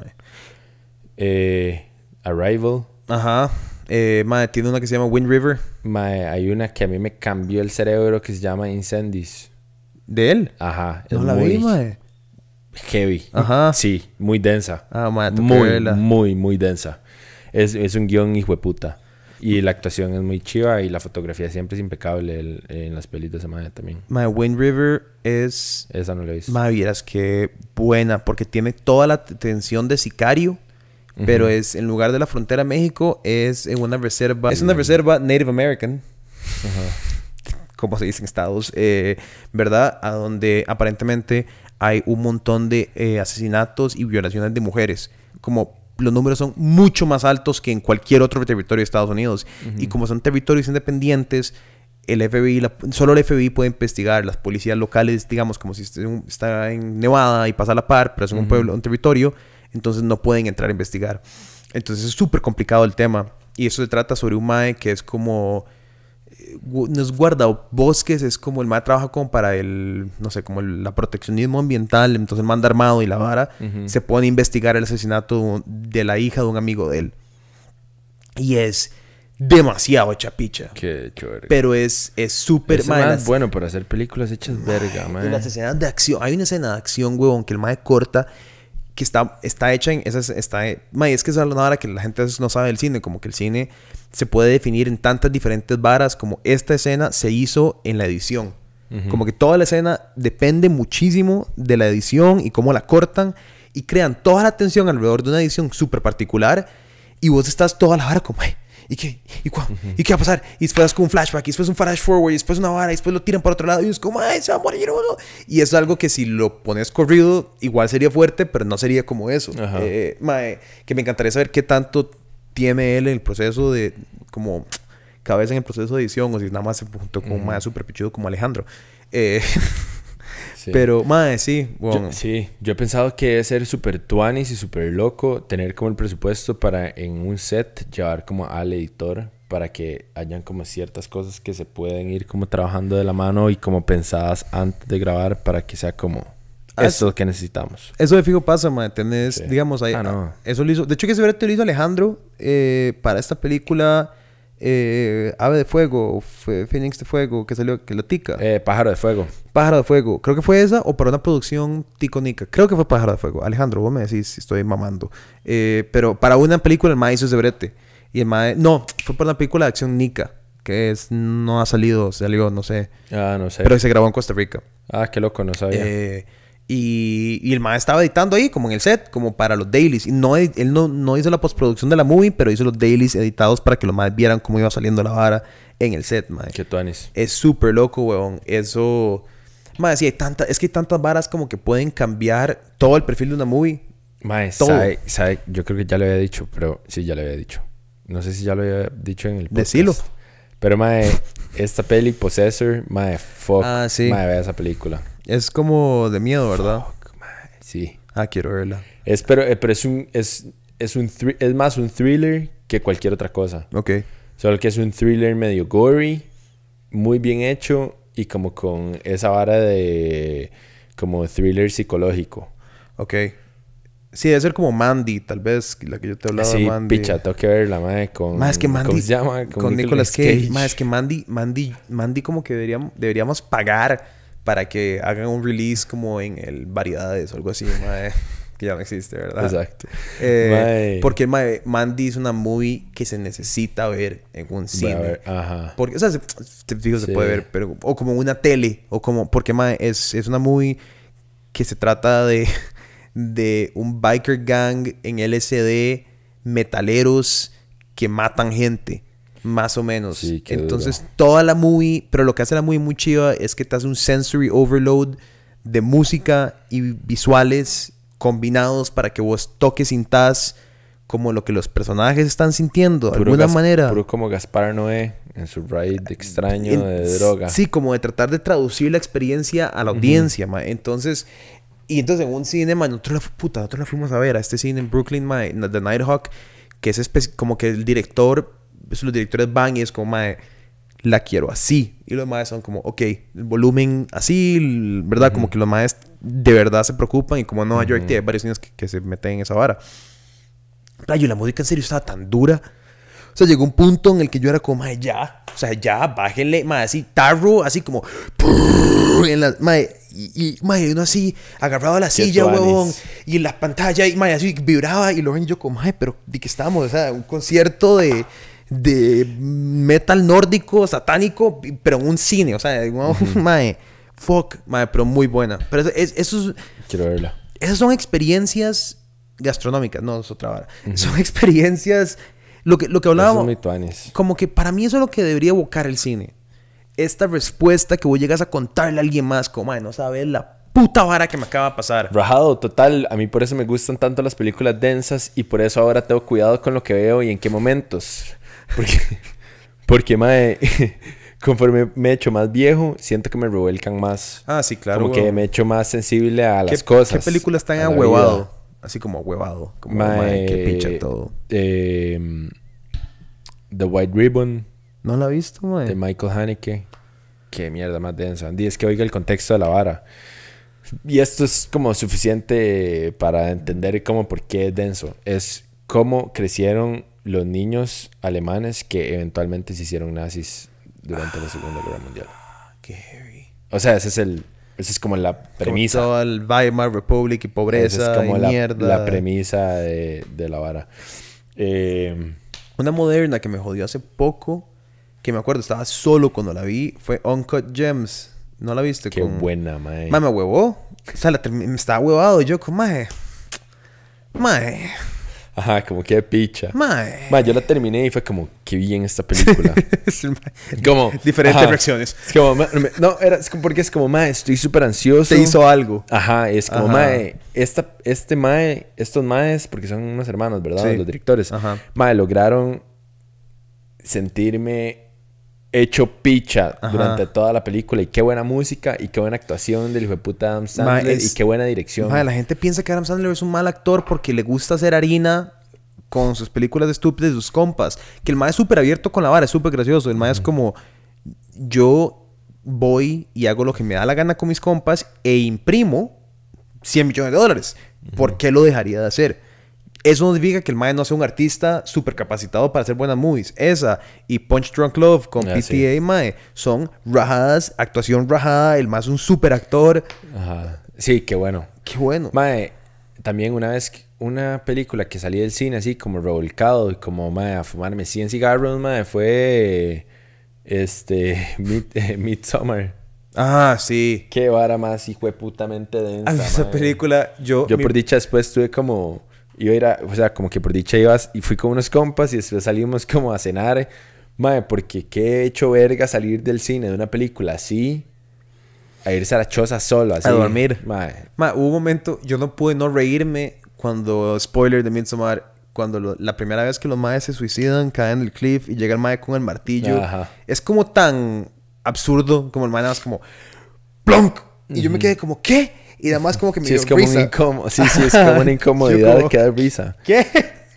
eh, Arrival. Ajá. Eh, tiene una que se llama Wind River. Mae, hay una que a mí me cambió el cerebro que se llama Incendies. ¿De él? Ajá. Es la muy, heavy. Ajá. Sí, muy densa. Ah, muy, muy, muy densa. Es, un guión hijo de puta. Y la actuación es muy chiva y la fotografía siempre es impecable en las pelis de semana también. My Wind River es. Esa no la he visto. vieras qué buena, porque tiene toda la tensión de sicario. Pero es en lugar de la frontera México, es en una reserva. Es una reserva Native American. Como se dice en Estados. Eh, ¿Verdad? A donde aparentemente hay un montón de eh, asesinatos y violaciones de mujeres. Como los números son mucho más altos que en cualquier otro territorio de Estados Unidos. Y como son territorios independientes, el FBI, solo el FBI puede investigar, las policías locales, digamos, como si está en Nevada y pasa la par, pero es un pueblo, un territorio, entonces no pueden entrar a investigar. Entonces es súper complicado el tema. Y eso se trata sobre un MAE que es como nos guarda bosques, es como el más trabaja como para el, no sé, como el, la proteccionismo ambiental, entonces el manda armado y la vara, se pone a investigar el asesinato de la hija de un amigo de él. Y es demasiado chapicha. Qué chévere. Pero es súper es más bueno para hacer películas hechas verga, man. las escenas de acción, hay una escena de acción, huevón, que el mae corta que está, está hecha en. Esa, está, es que es una vara que la gente no sabe del cine, como que el cine se puede definir en tantas diferentes varas, como esta escena se hizo en la edición. Como que toda la escena depende muchísimo de la edición y cómo la cortan y crean toda la tensión alrededor de una edición súper particular y vos estás toda la vara como, ¿y qué? ¿Y cuál? ¿Y qué va a pasar? Y después con un flashback, y después un flash forward, y después una vara, y después lo tiran para otro lado, y es como, ¡ay, se va a morir uno! Y es algo que si lo pones corrido, igual sería fuerte, pero no sería como eso. Eh, que me encantaría saber qué tanto tiene él en el proceso de, como, cabeza en el proceso de edición, o si nada más se juntó con un mae súper pichudo como Alejandro. Eh. Pero, madre, sí. Bueno. Yo, sí, yo he pensado que debe ser súper tuanis y súper loco tener como el presupuesto para en un set llevar como al editor para que hayan como ciertas cosas que se pueden ir como trabajando de la mano y como pensadas antes de grabar para que sea como ah, esto que necesitamos. Eso de fijo pasa, madre. Tenés, digamos, ahí. Ah, no. Eso lo hizo. De hecho, que se lo hizo Alejandro eh, para esta película eh, Ave de Fuego, phoenix de Fuego, que salió, que la tica. Eh, Pájaro de Fuego. Pájaro de Fuego. Creo que fue esa o para una producción ticonica. Creo que fue Pájaro de Fuego. Alejandro, vos me decís si estoy mamando. Eh, pero para una película el maíz hizo de brete. Y el No, fue para una película de acción nica. Que es... No ha salido, salió, no sé. Ah, no sé. Pero se grabó en Costa Rica. Ah, qué loco, no sabía. Eh... Y, el maestro estaba editando ahí, como en el set, como para los dailies. Y no, él no, no hizo la postproducción de la movie, pero hizo los dailies editados para que los maestros vieran cómo iba saliendo la vara en el set, madre. Es súper loco, weón. Eso. Madre, sí, hay tanta, es que hay tantas varas como que pueden cambiar todo el perfil de una movie. Maestro, yo creo que ya lo había dicho, pero sí, ya lo había dicho. No sé si ya lo había dicho en el podcast. Pero, madre, esta peli, Possessor, madre, fuck. Ah, sí. Madre, vea esa película. Es como de miedo, ¿verdad? sí. Ah, quiero verla. Es, pero, eh, es, un, es, es, un es más un thriller que cualquier otra cosa. Ok. Solo que es un thriller medio gory, muy bien hecho y como con esa vara de como thriller psicológico. Ok. Sí, debe ser como Mandy, tal vez, la que yo te hablaba de Mandy. picha, tengo que verla, madre, con... Con, Nicolas, Cage. es que Mandy, Mandy, Mandy como que deberíamos, deberíamos pagar para que hagan un release como en el Variedades o algo así, que ya no existe, ¿verdad? Exacto. Eh, porque Mandy es una movie que se necesita ver en un cine. Porque, o sea, te fijo, se puede ver, pero, o como una tele, o como, porque es, una movie que se trata de, de un biker gang en LSD, metaleros que matan gente. Más o menos. Entonces, toda la movie, pero lo que hace la movie muy chiva es que te hace un sensory overload de música y visuales combinados para que vos toques sintas como lo que los personajes están sintiendo, de alguna manera. Puro como Gaspar Noé en su ride extraño de droga. Sí, como de tratar de traducir la experiencia a la audiencia, Entonces, y entonces en un cine, ma, nosotros la, nosotros la fuimos a ver a este cine en Brooklyn, ma, The Nighthawk, que es como que el director los directores van y es como, mae, la quiero así. Y los demás son como, ok, el volumen así, ¿verdad? Como que los maes de verdad se preocupan y como no, hay varios niños que, se meten en esa vara. yo la música en serio estaba tan dura. O sea, llegó un punto en el que yo era como, mae, ya, o sea, ya, bájenle, mae, así, tarro, así como, en la, y, uno así, agarrado a la silla, huevón, y en la pantalla, y mae, así vibraba, y lo yo como, mae, pero de que estábamos, o sea, un concierto de de metal nórdico, satánico, pero un cine, o sea, mae, fuck, mae, pero muy buena. Pero eso, es, eso Quiero verla. Esas son experiencias gastronómicas, no, es otra vara. Son experiencias, lo que, lo que hablábamos, como que para mí eso es lo que debería evocar el cine. Esta respuesta que vos llegas a contarle a alguien más, como, mae, no sabes la puta vara que me acaba de pasar. Rajado, total. A mí por eso me gustan tanto las películas densas y por eso ahora tengo cuidado con lo que veo y en qué momentos. Porque, porque mae, conforme me he hecho más viejo, siento que me revuelcan más. Ah, sí, claro. Como que me he hecho más sensible a las cosas. ¿Qué películas están huevado? Así como huevado Como, mae, que pincha eh, todo. Em, The White Ribbon. No la he visto, mae. De Michael Haneke. Qué mierda más densa. Andy es que oiga el contexto de la vara. Y esto es como suficiente para entender cómo, por qué es denso. Es cómo crecieron los niños alemanes que eventualmente se hicieron nazis durante la Segunda Guerra Mundial. Ah, o sea, ese es el esa es como la premisa. el Weimar Republic y pobreza es como la, premisa de, la vara. Eh, Una moderna que me jodió hace poco, que me acuerdo, estaba solo cuando la vi, fue Uncut Gems. ¿No la viste? Qué buena, mae. Mae, me huevó. O sea, la me estaba huevado yo con mae. Mae. Ajá, como que de picha. Mae. yo la terminé y fue como, qué bien esta película. como. Diferentes reacciones. Es como, no, era, es porque es como, mae, estoy súper ansioso. Te hizo algo. Ajá, es como, ma este mae, estos maes, porque son unos hermanos, ¿verdad? Los directores. Ajá. Mae, lograron sentirme hecho picha durante toda la película. Y qué buena música, y qué buena actuación del hijo de puta Adam Sandler, y qué buena dirección. la gente piensa que Adam Sandler es un mal actor porque le gusta hacer harina con sus películas de estúpidas y sus compas. Que el ma es súper abierto con la vara, es súper gracioso. El ma es como, yo voy y hago lo que me da la gana con mis compas e imprimo 100 millones de dólares. ¿Por qué lo dejaría de hacer? Eso no significa que el Mae no sea un artista súper capacitado para hacer buenas movies. Esa y Punch Drunk Love con ah, PTA Mae son rajadas, actuación rajada, el Mae es un superactor. actor. Ajá. Sí, qué bueno. Qué bueno. Mae, también una vez una película que salí del cine así como revolcado y como mae a fumarme 100 cigarros, mae, fue este Mid, Midsummer. Ah, sí. Qué vara más putamente densa. A esa película yo Yo por dicha después estuve como Iba a ir o sea, como que por dicha ibas y fui con unos compas y después salimos como a cenar. Mae, porque qué hecho verga salir del cine de una película así a irse a la choza solo, así. A dormir. Mae. Mae, hubo un momento, yo no pude no reírme cuando, spoiler de Midsommar, cuando la primera vez que los maes se suicidan, caen el cliff y llega el mae con el martillo. Es como tan absurdo, como el mae nada como, ¡plonk! Y yo me quedé como, ¿qué? Y además como que me sí, dio es como incómodo. Sí, sí, es como una incomodidad que da risa. ¿Qué?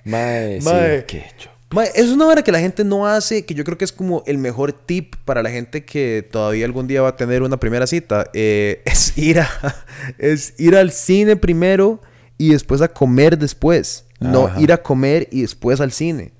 Mae, es una hora que la gente no hace, que yo creo que es como el mejor tip para la gente que todavía algún día va a tener una primera cita. Eh, es, ir es ir al cine primero y después a comer después. No ir a comer y después al cine.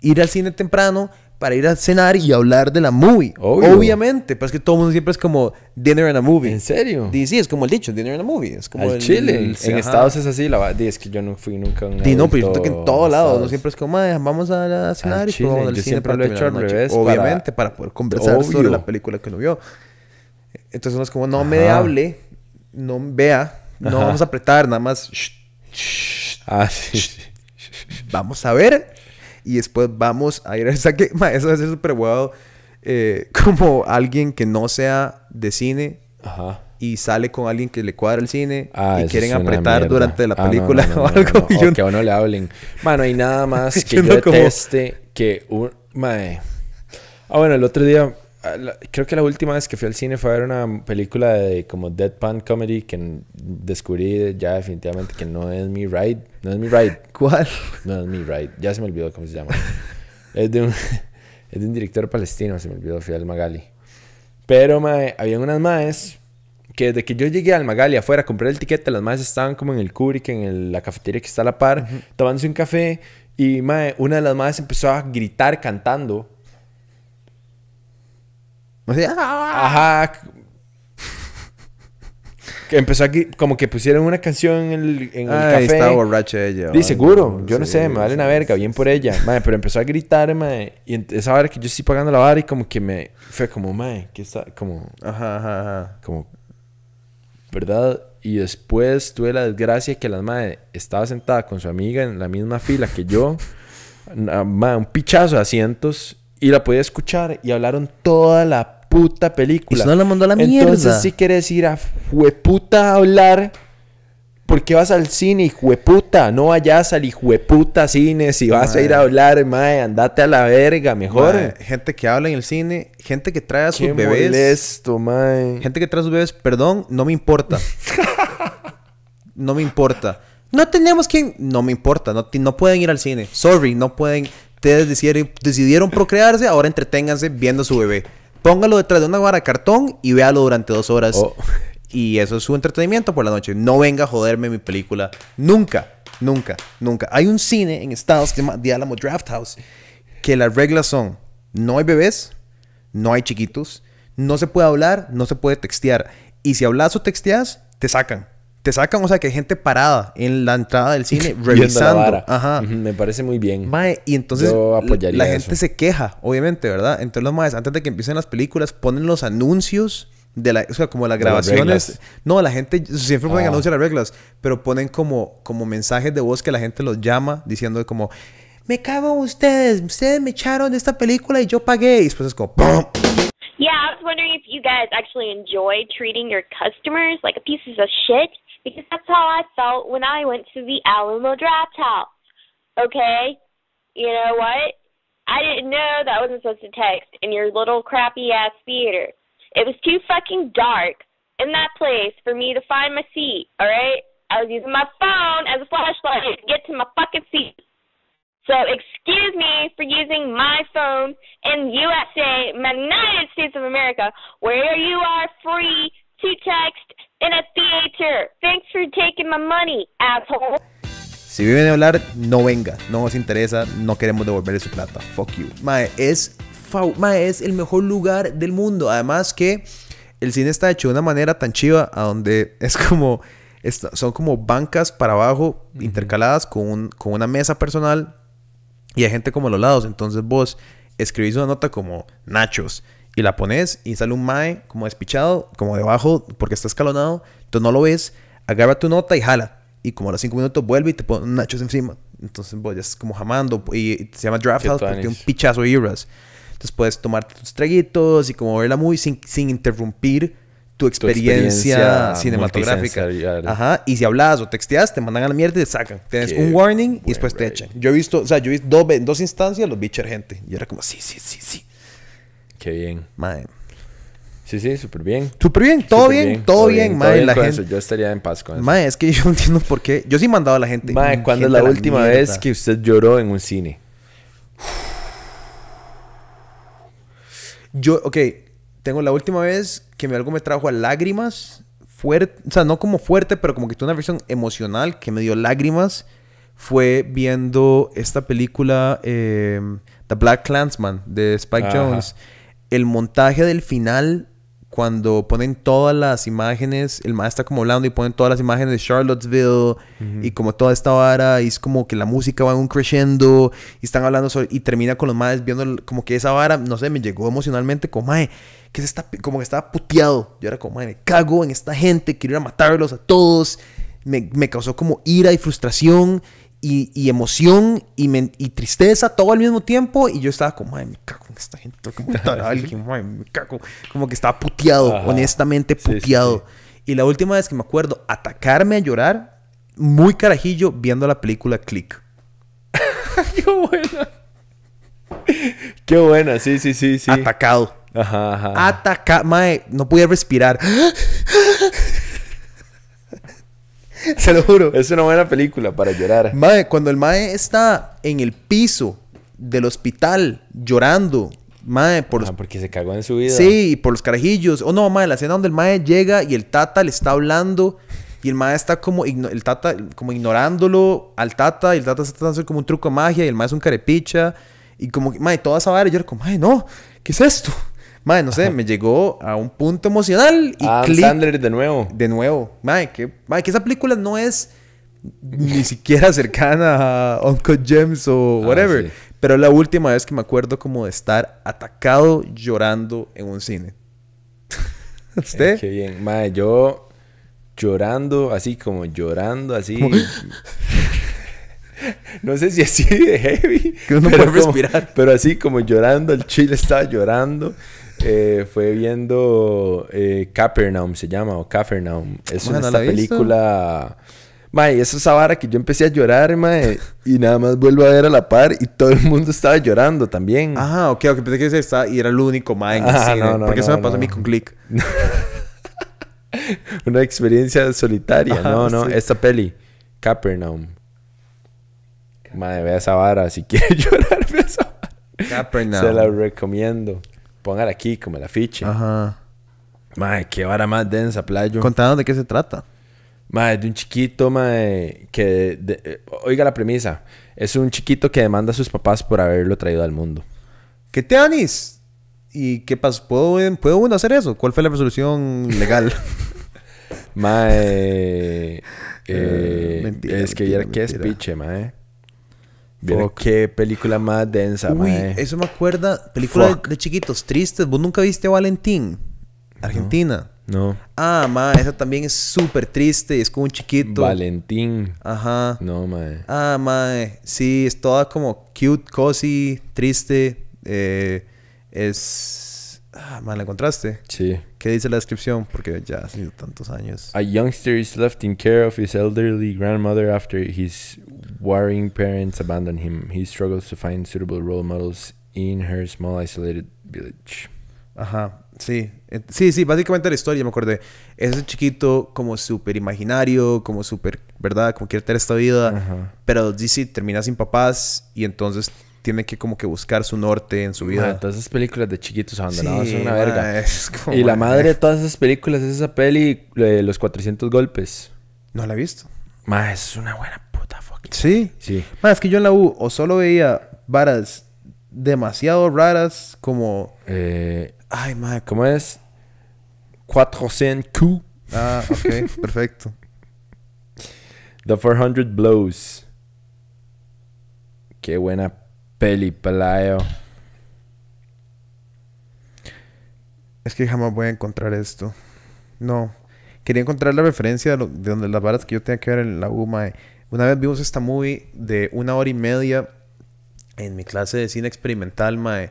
Ir al cine temprano, para ir a cenar y hablar de la movie. Obviamente, pero pues es que todo el mundo siempre es como dinner and a movie. ¿En serio? sí, es como el dicho, dinner and a movie. Es como el, Chile. en Estados es así, la verdad es que yo no fui nunca a un Sí, no, pero yo creo que en todos lados, no siempre es como, vamos a, cenar y Chile. Yo cine para lo he hecho Obviamente, para, poder conversar sobre la película que uno vio. Entonces uno es como, no me hable, no vea, no vamos a apretar, nada más. ah, sí. vamos a ver y después vamos a ir a esa que, eso va a ser súper eh, como alguien que no sea de cine y sale con alguien que le cuadra el cine ah, y quieren apretar durante la ah, película o algo. que a uno le hablen. Bueno, hay nada más que yo, deteste que un... Ah, bueno, el otro día creo que la última vez que fui al cine fue a ver una película de como deadpan comedy que descubrí ya definitivamente que no es mi ride. No es mi ride. ¿Cuál? No es mi ride. Ya se me olvidó cómo se llama. es, de un, es de un director palestino, se me olvidó, Fui al Magali. Pero había unas maes que desde que yo llegué al Magali afuera, compré el tiquete, las maes estaban como en el Kubrick, en la cafetería que está a la par, tomándose un café y una de las maes empezó a gritar cantando me ah. Ajá. Que empezó aquí, como que pusieron una canción en el, en Ay, el estaba borracha ella. Sí, seguro. Yo no sé, me vale una verga, bien por ella. Madre, pero empezó a gritar, madre. Y esa vara que yo estoy pagando la vara y como que me... Fue como, madre, que está... Como... Ajá, ajá, ajá. Como... ¿Verdad? Y después tuve la desgracia que la madre estaba sentada con su amiga en la misma fila que yo. Madre, un pichazo de asientos. Y la podía escuchar y hablaron toda la puta película. no la mandó a la Entonces, mierda. si quieres ir a ah, jueputa a hablar, porque vas al cine, jueputa, No vayas al hijueputa cine si vas a ir a hablar, mae, andate a la verga, mejor. gente que habla en el cine, gente que trae a sus qué bebés. Molesto, mae. Gente que trae a sus bebés, perdón, no me importa. no me importa. No tenemos quien. No me importa, no, pueden ir al cine. Sorry, no pueden. Ustedes decidieron procrearse, ahora entreténganse viendo a su bebé. Póngalo detrás de una vara de cartón y véalo durante dos horas. Oh. Y eso es su entretenimiento por la noche. No venga a joderme mi película. Nunca, nunca, nunca. Hay un cine en Estados que se llama The Alamo Draft House que las reglas son: no hay bebés, no hay chiquitos, no se puede hablar, no se puede textear. Y si hablas o texteas, te sacan te sacan, o sea, que hay gente parada en la entrada del cine revisando. Ajá. Me parece muy bien. y entonces la gente se queja, obviamente, ¿verdad? Entonces los maes, antes de que empiecen las películas, ponen los anuncios de la, o sea, como las grabaciones. no, la gente siempre ponen ah. anuncios de las reglas, pero ponen como, como mensajes de voz que la gente los llama diciendo como me cago ustedes, ustedes me echaron de esta película y yo pagué. Y después es como I if you guys actually enjoy treating your customers like a pieces of shit. because that's how I felt when I went to the Alamo Draft House. Okay? You know what? I didn't know that I wasn't supposed to text in your little crappy ass theater. It was too fucking dark in that place for me to find my seat, alright? I was using my phone as a flashlight to get to my fucking seat. So excuse me for using my phone in USA, United States of America, where you are free to text asshole. Si viven a hablar, no venga, no nos interesa, no queremos devolverle su plata. Fuck you. Mae, es, mae, es el mejor lugar del mundo. Además que el cine está hecho de una manera tan chiva, a donde es como, son como bancas para abajo intercaladas con, con una mesa personal y hay gente como a los lados. Entonces vos escribís una nota como nachos y la pones y sale un mae como despichado, como debajo, porque está escalonado, entonces no lo ves, agarra tu nota y jala. Y como a los cinco minutos vuelve y te pone nachos encima. Entonces, pues, ya es como jamando. Pues, y, se llama Draft House porque tiene un pichazo de euros. Entonces, puedes tomarte tus traguitos y como verla muy sin, sin interrumpir tu experiencia, cinematográfica. Ajá. Y si hablas o texteas, te mandan a la mierda y te sacan. Tienes un warning y después te echan. Yo he visto, o sea, yo he visto dos, dos instancias los bichos gente. Y era como, sí, sí, sí, sí. Qué bien. Mae. Sí, sí, súper bien. Súper bien, todo bien, todo bien, Yo estaría en paz con eso. es que yo no entiendo por qué. Yo sí mandaba a la gente. Mae, ¿cuándo es la, última vez que usted lloró en un cine? Yo, ok, tengo la última vez que algo me trajo a lágrimas, fuerte, o sea, no como fuerte, pero como que tuve una versión emocional que me dio lágrimas, fue viendo esta película eh, The Black Clansman de Spike Jones el montaje del final, cuando ponen todas las imágenes, el maestro está como hablando y ponen todas las imágenes de Charlottesville y como toda esta vara, y es como que la música va en un crescendo y están hablando y termina con los maestros viendo como que esa vara, no sé, me llegó emocionalmente como, mae, que se está, como que estaba puteado. Yo era como, mae, me cago en esta gente, quiero ir a matarlos a todos. Me, causó como ira y frustración y, emoción y, y, tristeza todo al mismo tiempo y yo estaba como, mae, me cago esta gente, ah, Como que estaba puteado, honestamente puteado. Y la última vez que me acuerdo, atacarme a llorar, muy carajillo, viendo la película Click. ¡Qué buena! ¡Qué buena! Sí, sí, sí, sí. Atacado. Ajá, Atacado. Mae, no podía respirar. Se lo juro. Es una buena película para llorar. Mae, cuando el Mae está en el piso del hospital llorando. Mae, por ah, porque se cagó en su vida. Sí, por los carajillos. O oh, no, mae, la escena donde el mae llega y el tata le está hablando y el mae está como, el tata, como ignorándolo al tata y el tata está haciendo como un truco de magia y el mae es un carepicha y como, mae, toda esa vara yo era como, mae, no, ¿qué es esto? Mae, no sé, me llegó a un punto emocional y Adam ah, de nuevo. De nuevo. Mae, que, que esa película no es ni siquiera cercana a Uncle James o ah, whatever. Pero es la última vez que me acuerdo como de estar atacado llorando en un cine. ¿Usted? Eh, qué bien. yo llorando, así como llorando, así. no sé si así de heavy. Que pero, respirar. pero así como llorando, el chile estaba llorando. Eh, fue viendo eh, Capernaum, se llama, o Capernaum. Es una película. Mae, esa es esa vara que yo empecé a llorar, mae, y nada más vuelvo a ver a la par y todo el mundo estaba llorando también. Ajá, ok, ok, pensé que se estaba y era el único, mae, en No, no, porque no, eso me pasó a mí con Click. Una experiencia solitaria, no, no, esta peli, Capernaum. Madre, vea esa vara, si quiere llorar, vea esa Capernaum. Se la recomiendo. Póngala aquí como la ficha. Ajá. Madre, qué vara más densa, playo. Contanos de qué se trata. Mae, de un chiquito, mae, que... oiga la premisa. Es un chiquito que demanda a sus papás por haberlo traído al mundo. ¿Qué te anís? ¿Y qué pasó? ¿Puedo, eh, ¿Puedo uno hacer eso? ¿Cuál fue la resolución legal? mae... Eh, eh, es que ya qué espiche, mae. qué película más densa, Uy, Eso me acuerda. Película de, chiquitos tristes. ¿Vos nunca viste Valentín? Argentina. No. Ah, ma, esa también es súper triste. Es como un chiquito. Valentín. Ajá. No, ma. Ah, ma. Sí, es toda como cute, cozy, triste. Eh, es. Ah, ma, ¿la encontraste? Sí. ¿Qué dice la descripción? Porque ya ha tantos años. A youngster is left in care of his elderly grandmother after his worrying parents abandon him. He struggles to find suitable role models in her small isolated village. Ajá. Sí, sí, sí, básicamente la historia, me acordé. Es un chiquito como súper imaginario, como súper, ¿verdad? Como quiere tener esta vida, pero DC termina sin papás y entonces tiene que como que buscar su norte en su vida. todas esas películas de chiquitos abandonados son una verga. y la madre de todas esas películas es esa peli de los 400 golpes. No la he visto. Más es una buena puta fucking. Sí. Sí. Ma, es que yo en la U o solo veía varas demasiado raras como... Eh... Ay, mae, ¿cómo es? 400 Q. Ah, ok, perfecto. The 400 Blows. Qué buena peli, pelayo. Es que jamás voy a encontrar esto. No. Quería encontrar la referencia de, donde las balas que yo tenía que ver en la UMA. Una vez vimos esta movie de una hora y media en mi clase de cine experimental, mae,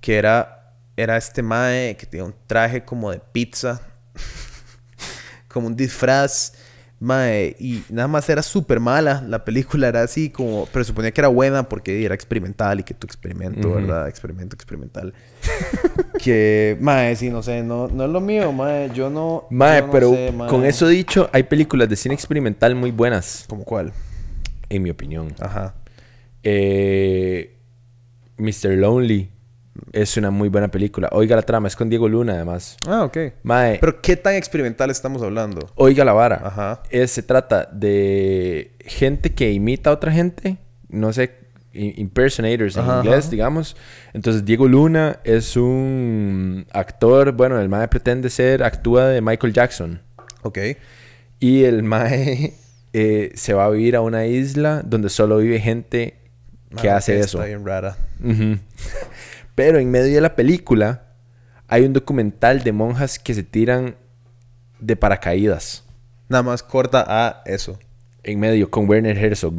que era era este mae que tenía un traje como de pizza, como un disfraz. Mae, y nada más era súper mala. La película era así como. Pero suponía que era buena porque era experimental y que tu experimento, ¿verdad? Experimento experimental. que, mae, sí, no sé, no, no es lo mío, mae. Yo no. Mae, pero con eso dicho, hay películas de cine experimental muy buenas. ¿Como cuál? En mi opinión. Ajá. Eh, Mr. Lonely. Es una muy buena película. Oiga la trama, es con Diego Luna además. Ah, ok. Mae, Pero ¿qué tan experimental estamos hablando? Oiga la vara. Ajá. se trata de gente que imita a otra gente. No sé, impersonators en inglés, digamos. Entonces, Diego Luna es un actor, bueno, el mae pretende ser, actúa de Michael Jackson. Ok. Y el mae eh, se va a vivir a una isla donde solo vive gente que hace eso. Está bien rara. Pero en medio de la película hay un documental de monjas que se tiran de paracaídas. Nada más corta a eso. En medio, con Werner Herzog.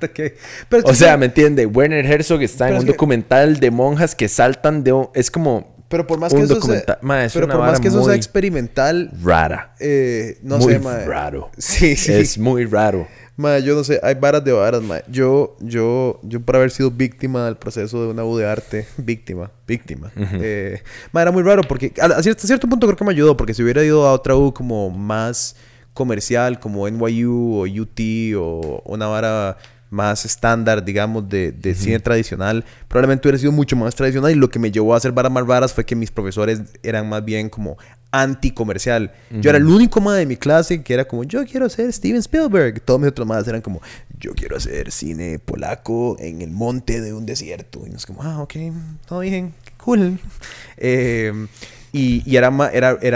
o sea, ¿me entiende? Werner Herzog está en un documental de monjas que saltan de... Es como... Pero por más que eso, documental... sea... pero por más que eso sea experimental... Rara. Eh, no sé, raro. Sí, sí. Es muy raro. Madre, yo no sé, hay varas de varas, madre. Yo, yo, yo por haber sido víctima del proceso de una U de arte, víctima, víctima. Eh, madre, era muy raro porque hasta cierto, punto creo que me ayudó, porque si hubiera ido a otra U como más comercial, como NYU o UT o una vara más estándar, digamos, de, de cine tradicional, probablemente hubiera sido mucho más tradicional y lo que me llevó a hacer varas más varas fue que mis profesores eran más bien como anticomercial. Yo era el único más de mi clase que era como, yo quiero ser Steven Spielberg. Todos mis otros más eran como, yo quiero hacer cine polaco en el monte de un desierto. Y nos como, ah, ok, todo bien, cool. Em, y, era,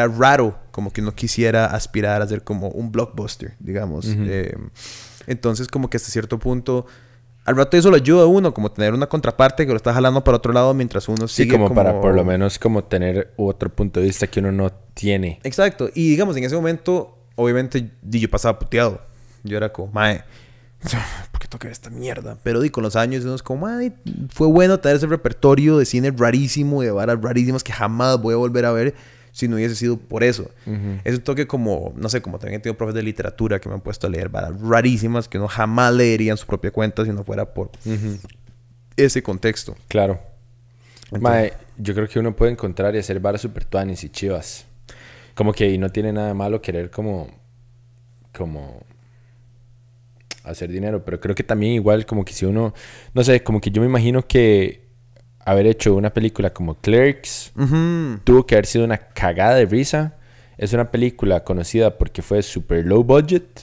raro como que no quisiera aspirar a ser como un blockbuster, digamos. Em, entonces como que hasta cierto punto al rato eso lo ayuda a uno, como tener una contraparte que lo está jalando para otro lado mientras uno sigue. Sí, como, para por lo menos como tener otro punto de vista que uno no tiene. Exacto. Y digamos, en ese momento, obviamente, yo pasaba puteado. Yo era como, mae, ¿por qué esta mierda? Pero con los años uno es como, mae, fue bueno tener ese repertorio de cine rarísimo y de varas rarísimas que jamás voy a volver a ver si no hubiese sido por eso. eso Es un toque como, no sé, como también he tenido profes de literatura que me han puesto a leer varas rarísimas que uno jamás leería en su propia cuenta si no fuera por ese contexto. Claro. yo creo que uno puede encontrar y hacer varas super tuanis y chivas. Como que no tiene nada malo querer como... Como hacer dinero, pero creo que también igual como que si uno, no sé, como que yo me imagino que haber hecho una película como Clerks. Tuvo que haber sido una cagada de risa. Es una película conocida porque fue super low budget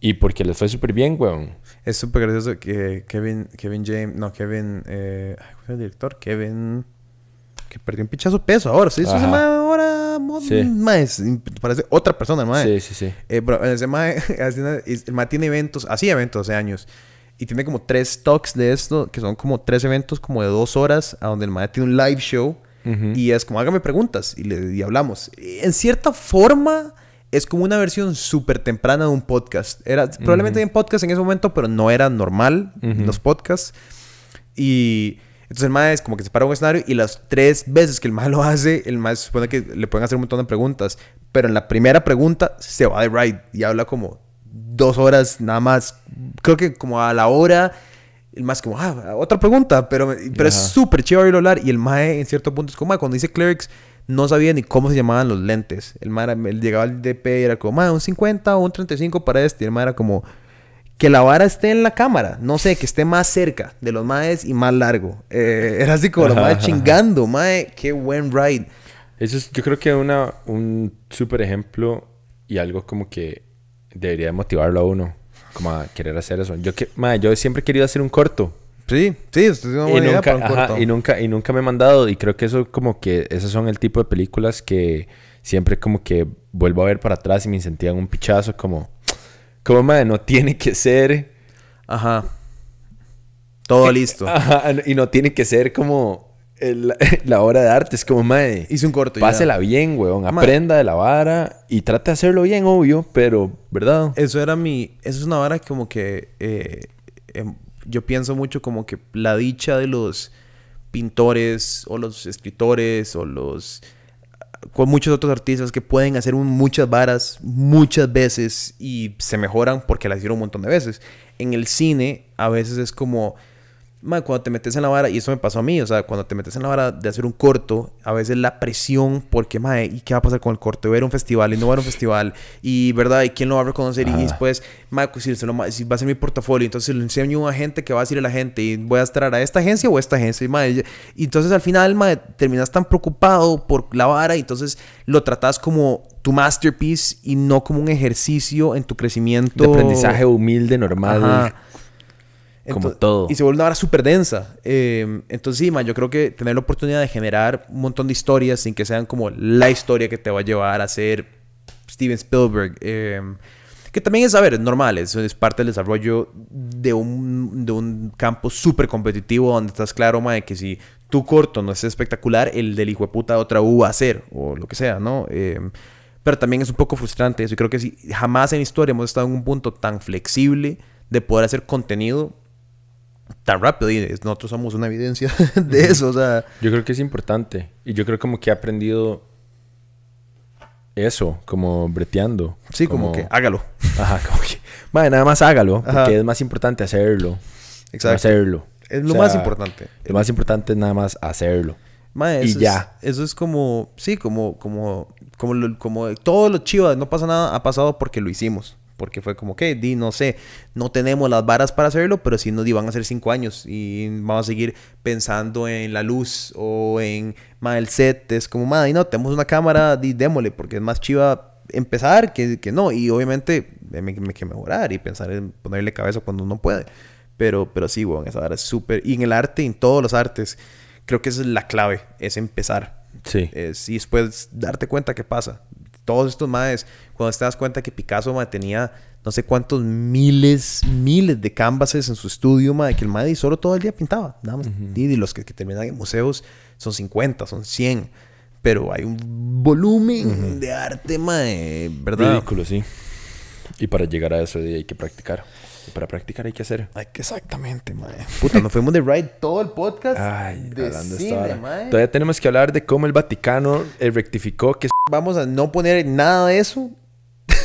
y porque les fue súper bien, weón. Es súper gracioso que Kevin, Kevin James, no, Kevin, eh, ¿cuál el director? Kevin, que perdió un pichazo peso ahora, se hizo ahora, más, parece otra persona, ¿no? Sí, sí, sí. Eh, pero el eh, tiene eventos, hacía eventos hace años y tiene como tres talks de esto, que son como tres eventos como de dos horas, a donde el maestro tiene un live show y es como hágame preguntas y, le, hablamos. en cierta forma es como una versión súper temprana de un podcast. Era, Probablemente había podcast en ese momento, pero no era normal los podcasts. Y entonces el maestro es como que se para un escenario y las tres veces que el maestro lo hace, el maestro supone que le pueden hacer un montón de preguntas, pero en la primera pregunta se va de ride y habla como dos horas nada más. Creo que como a la hora, el más como, ah, otra pregunta, pero, pero es súper chévere hablar. Y el mae en cierto punto es como, ah, cuando dice clerics, no sabía ni cómo se llamaban los lentes. El mae el llegaba al DP y era como, mae, ah, un 50 o un 35 para este. Y el mae era como, que la vara esté en la cámara, no sé, que esté más cerca de los maes y más largo. Eh, era así como chingando, mae, qué buen ride. Eso yo creo que una, un súper ejemplo y algo como que debería motivarlo a uno, como a querer hacer eso. Yo, que, yo siempre he querido hacer un corto. Sí, sí, es una buena y nunca, corto. y, nunca, me he mandado, y creo que eso como que, Esos son el tipo de películas que siempre como que vuelvo a ver para atrás y me incentivan un pichazo como, como madre, no tiene que ser... Ajá. Todo listo. Ajá, y no tiene que ser como la obra de arte. Es como, madre Hice un corto. Pásela bien, weón. Aprenda de la vara y trate de hacerlo bien, obvio, pero, ¿verdad? Eso era mi. Eso es una vara como que. Eh, em, yo pienso mucho como que la dicha de los pintores o los escritores o los con muchos otros artistas que pueden hacer muchas varas muchas veces y se mejoran porque las hicieron un montón de veces. En el cine a veces es como cuando te metes en la vara, y eso me pasó a mí, o sea, cuando te metes en la vara de hacer un corto, a veces la presión, porque, mae, eh, ¿y qué va a pasar con el corto? ¿Ver un festival y no a un festival? ¿Y verdad? ¿Y quién lo va a reconocer? Y ah. después, mae, pues, si, va a ser mi portafolio, entonces lo enseño a agente que va a decirle a la gente, y voy a estar a esta agencia o esta agencia, y, mae, entonces al final, terminas tan preocupado por la vara, y entonces lo tratas como tu masterpiece y no como un ejercicio en tu crecimiento. De aprendizaje humilde, normal. Ajá. Como todo. Y se vuelve una hora súper densa. Eh, entonces, sí, yo creo que tener la oportunidad de generar un montón de historias sin que sean como la historia que te va a llevar a ser Steven Spielberg. Eh, que también es, a ver, normal, es, parte del desarrollo de un, campo súper competitivo donde estás claro, man, que si tu corto no es espectacular, el del hijo de puta otra U va a ser, o lo que sea, ¿no? Eh, pero también es un poco frustrante eso. Y creo que si jamás en historia hemos estado en un punto tan flexible de poder hacer contenido tan rápido y nosotros somos una evidencia de eso, o sea. Yo creo que es importante y yo creo como que he aprendido eso, como breteando. Sí, como, que hágalo. Ajá, como que, madre, nada más hágalo, Ajá. porque es más importante hacerlo. Exacto. Hacerlo. Es lo más importante. Lo más importante es nada más hacerlo. y ya. eso es como, sí, como, como, como, como como todo lo chivas no pasa nada, ha pasado porque lo hicimos porque fue como que, di, no sé, no tenemos las varas para hacerlo, pero si no, di, van a ser cinco años y vamos a seguir pensando en la luz o en mal el set. Es como, más. y no, tenemos una cámara, di, démosle, porque es más chiva empezar que, no. Y obviamente eh, me, que mejorar y pensar en ponerle cabeza cuando uno puede. Pero, pero sí, bueno esa vara es súper. Y en el arte, en todos los artes, creo que es la clave, es empezar. Sí. y eh, después darte cuenta qué pasa todos estos madres, cuando te das cuenta que Picasso tenía no sé cuántos miles, miles de canvases en su estudio, ma, que el madre solo todo el día pintaba. Nada más. Y los que, terminan en museos son 50, son 100. Pero hay un volumen de arte, ma, ¿verdad? Ridículo, sí. Y para llegar a eso hay que practicar para practicar hay que hacer. exactamente, mae. Puta, nos fuimos de ride todo el podcast. Ay, de Todavía tenemos que hablar de cómo el Vaticano eh, rectificó que vamos a no poner nada de eso.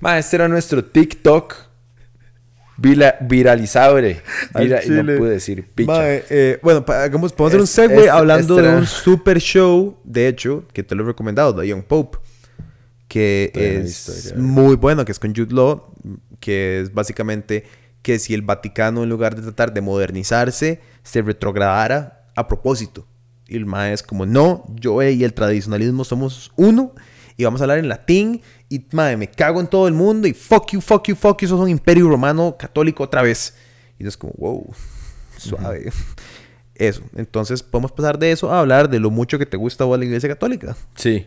mae, este era nuestro TikTok vira viralizable. no pude decir picha. Mae, eh, bueno, podemos hacer un segue hablando de este un super show, de hecho, que te lo he recomendado, de Young Pope que es muy bueno, que es con Jude Law que es básicamente que si el Vaticano en lugar de tratar de modernizarse, se retrogradara a propósito. Y el MAE es como, no, yo y el tradicionalismo somos uno y vamos a hablar en latín y madre, me cago en todo el mundo y fuck you, fuck you, fuck you, es un imperio romano católico otra vez. Y es como, wow, suave. Eso, entonces podemos pasar de eso a hablar de lo mucho que te gusta la iglesia católica. Sí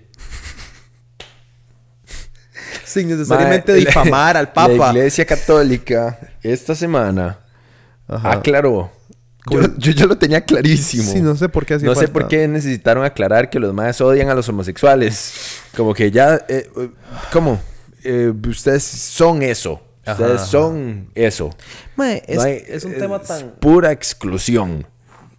sin necesariamente difamar al Papa. La Iglesia Católica esta semana aclaró. Yo, ya lo tenía clarísimo. Sí, no sé por qué No sé por qué necesitaron aclarar que los maestros odian a los homosexuales. Como que ya... Eh, eh, ¿Cómo? Eh, ustedes son eso. Ustedes son eso. es, un tema tan. Pura exclusión.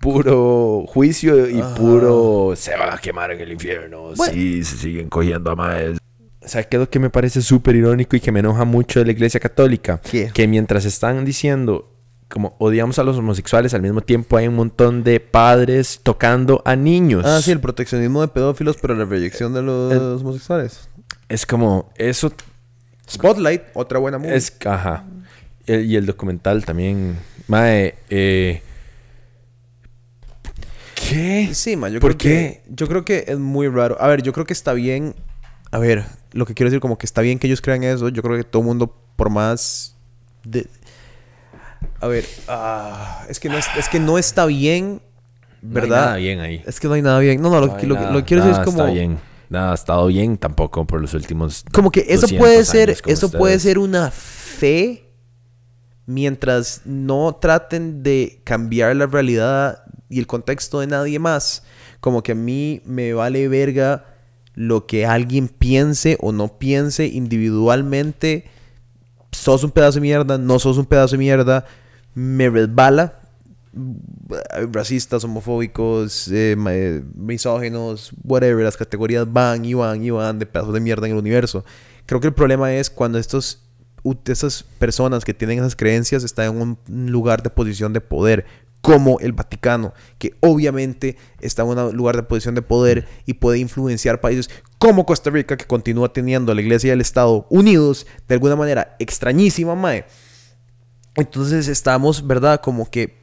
Puro juicio y puro. Se van a quemar en el infierno si se siguen cogiendo a maestros. ¿Sabes qué es lo que me parece súper irónico y que me enoja mucho de la Iglesia Católica. Que mientras están diciendo como odiamos a los homosexuales, al mismo tiempo hay un montón de padres tocando a niños. Ah, sí, el proteccionismo de pedófilos, pero la reyección de los eh, eh, homosexuales. Es como eso. Spotlight, otra buena música. Es, ajá. y el documental también. Mae, eh, ¿Qué? Sí, ma, yo ¿Por creo qué? Que, yo creo que es muy raro. A ver, yo creo que está bien a ver, lo que quiero decir, como que está bien que ellos crean eso. Yo creo que todo el mundo, por más. A ver, ah, es, que no es, que no está bien, ¿verdad? No hay nada bien ahí. Es que no hay nada bien. No, no, lo, que, quiero decir es como. bien. Nada ha estado bien tampoco por los últimos. Como que eso puede ser, eso puede ser una fe mientras no traten de cambiar la realidad y el contexto de nadie más. Como que a mí me vale verga lo que alguien piense o no piense individualmente, sos un pedazo de mierda, no sos un pedazo de mierda, me resbala. Racistas, homofóbicos, eh, eh, misógenos, whatever, las categorías van y van y van de pedazos de mierda en el universo. Creo que el problema es cuando estos, estas personas que tienen esas creencias están en un lugar de posición de poder, como el Vaticano, que obviamente está en un lugar de posición de poder y puede influenciar países como Costa Rica, que continúa teniendo a la Iglesia y el Estado unidos de alguna manera extrañísima, Mae. Entonces estamos, ¿verdad? Como que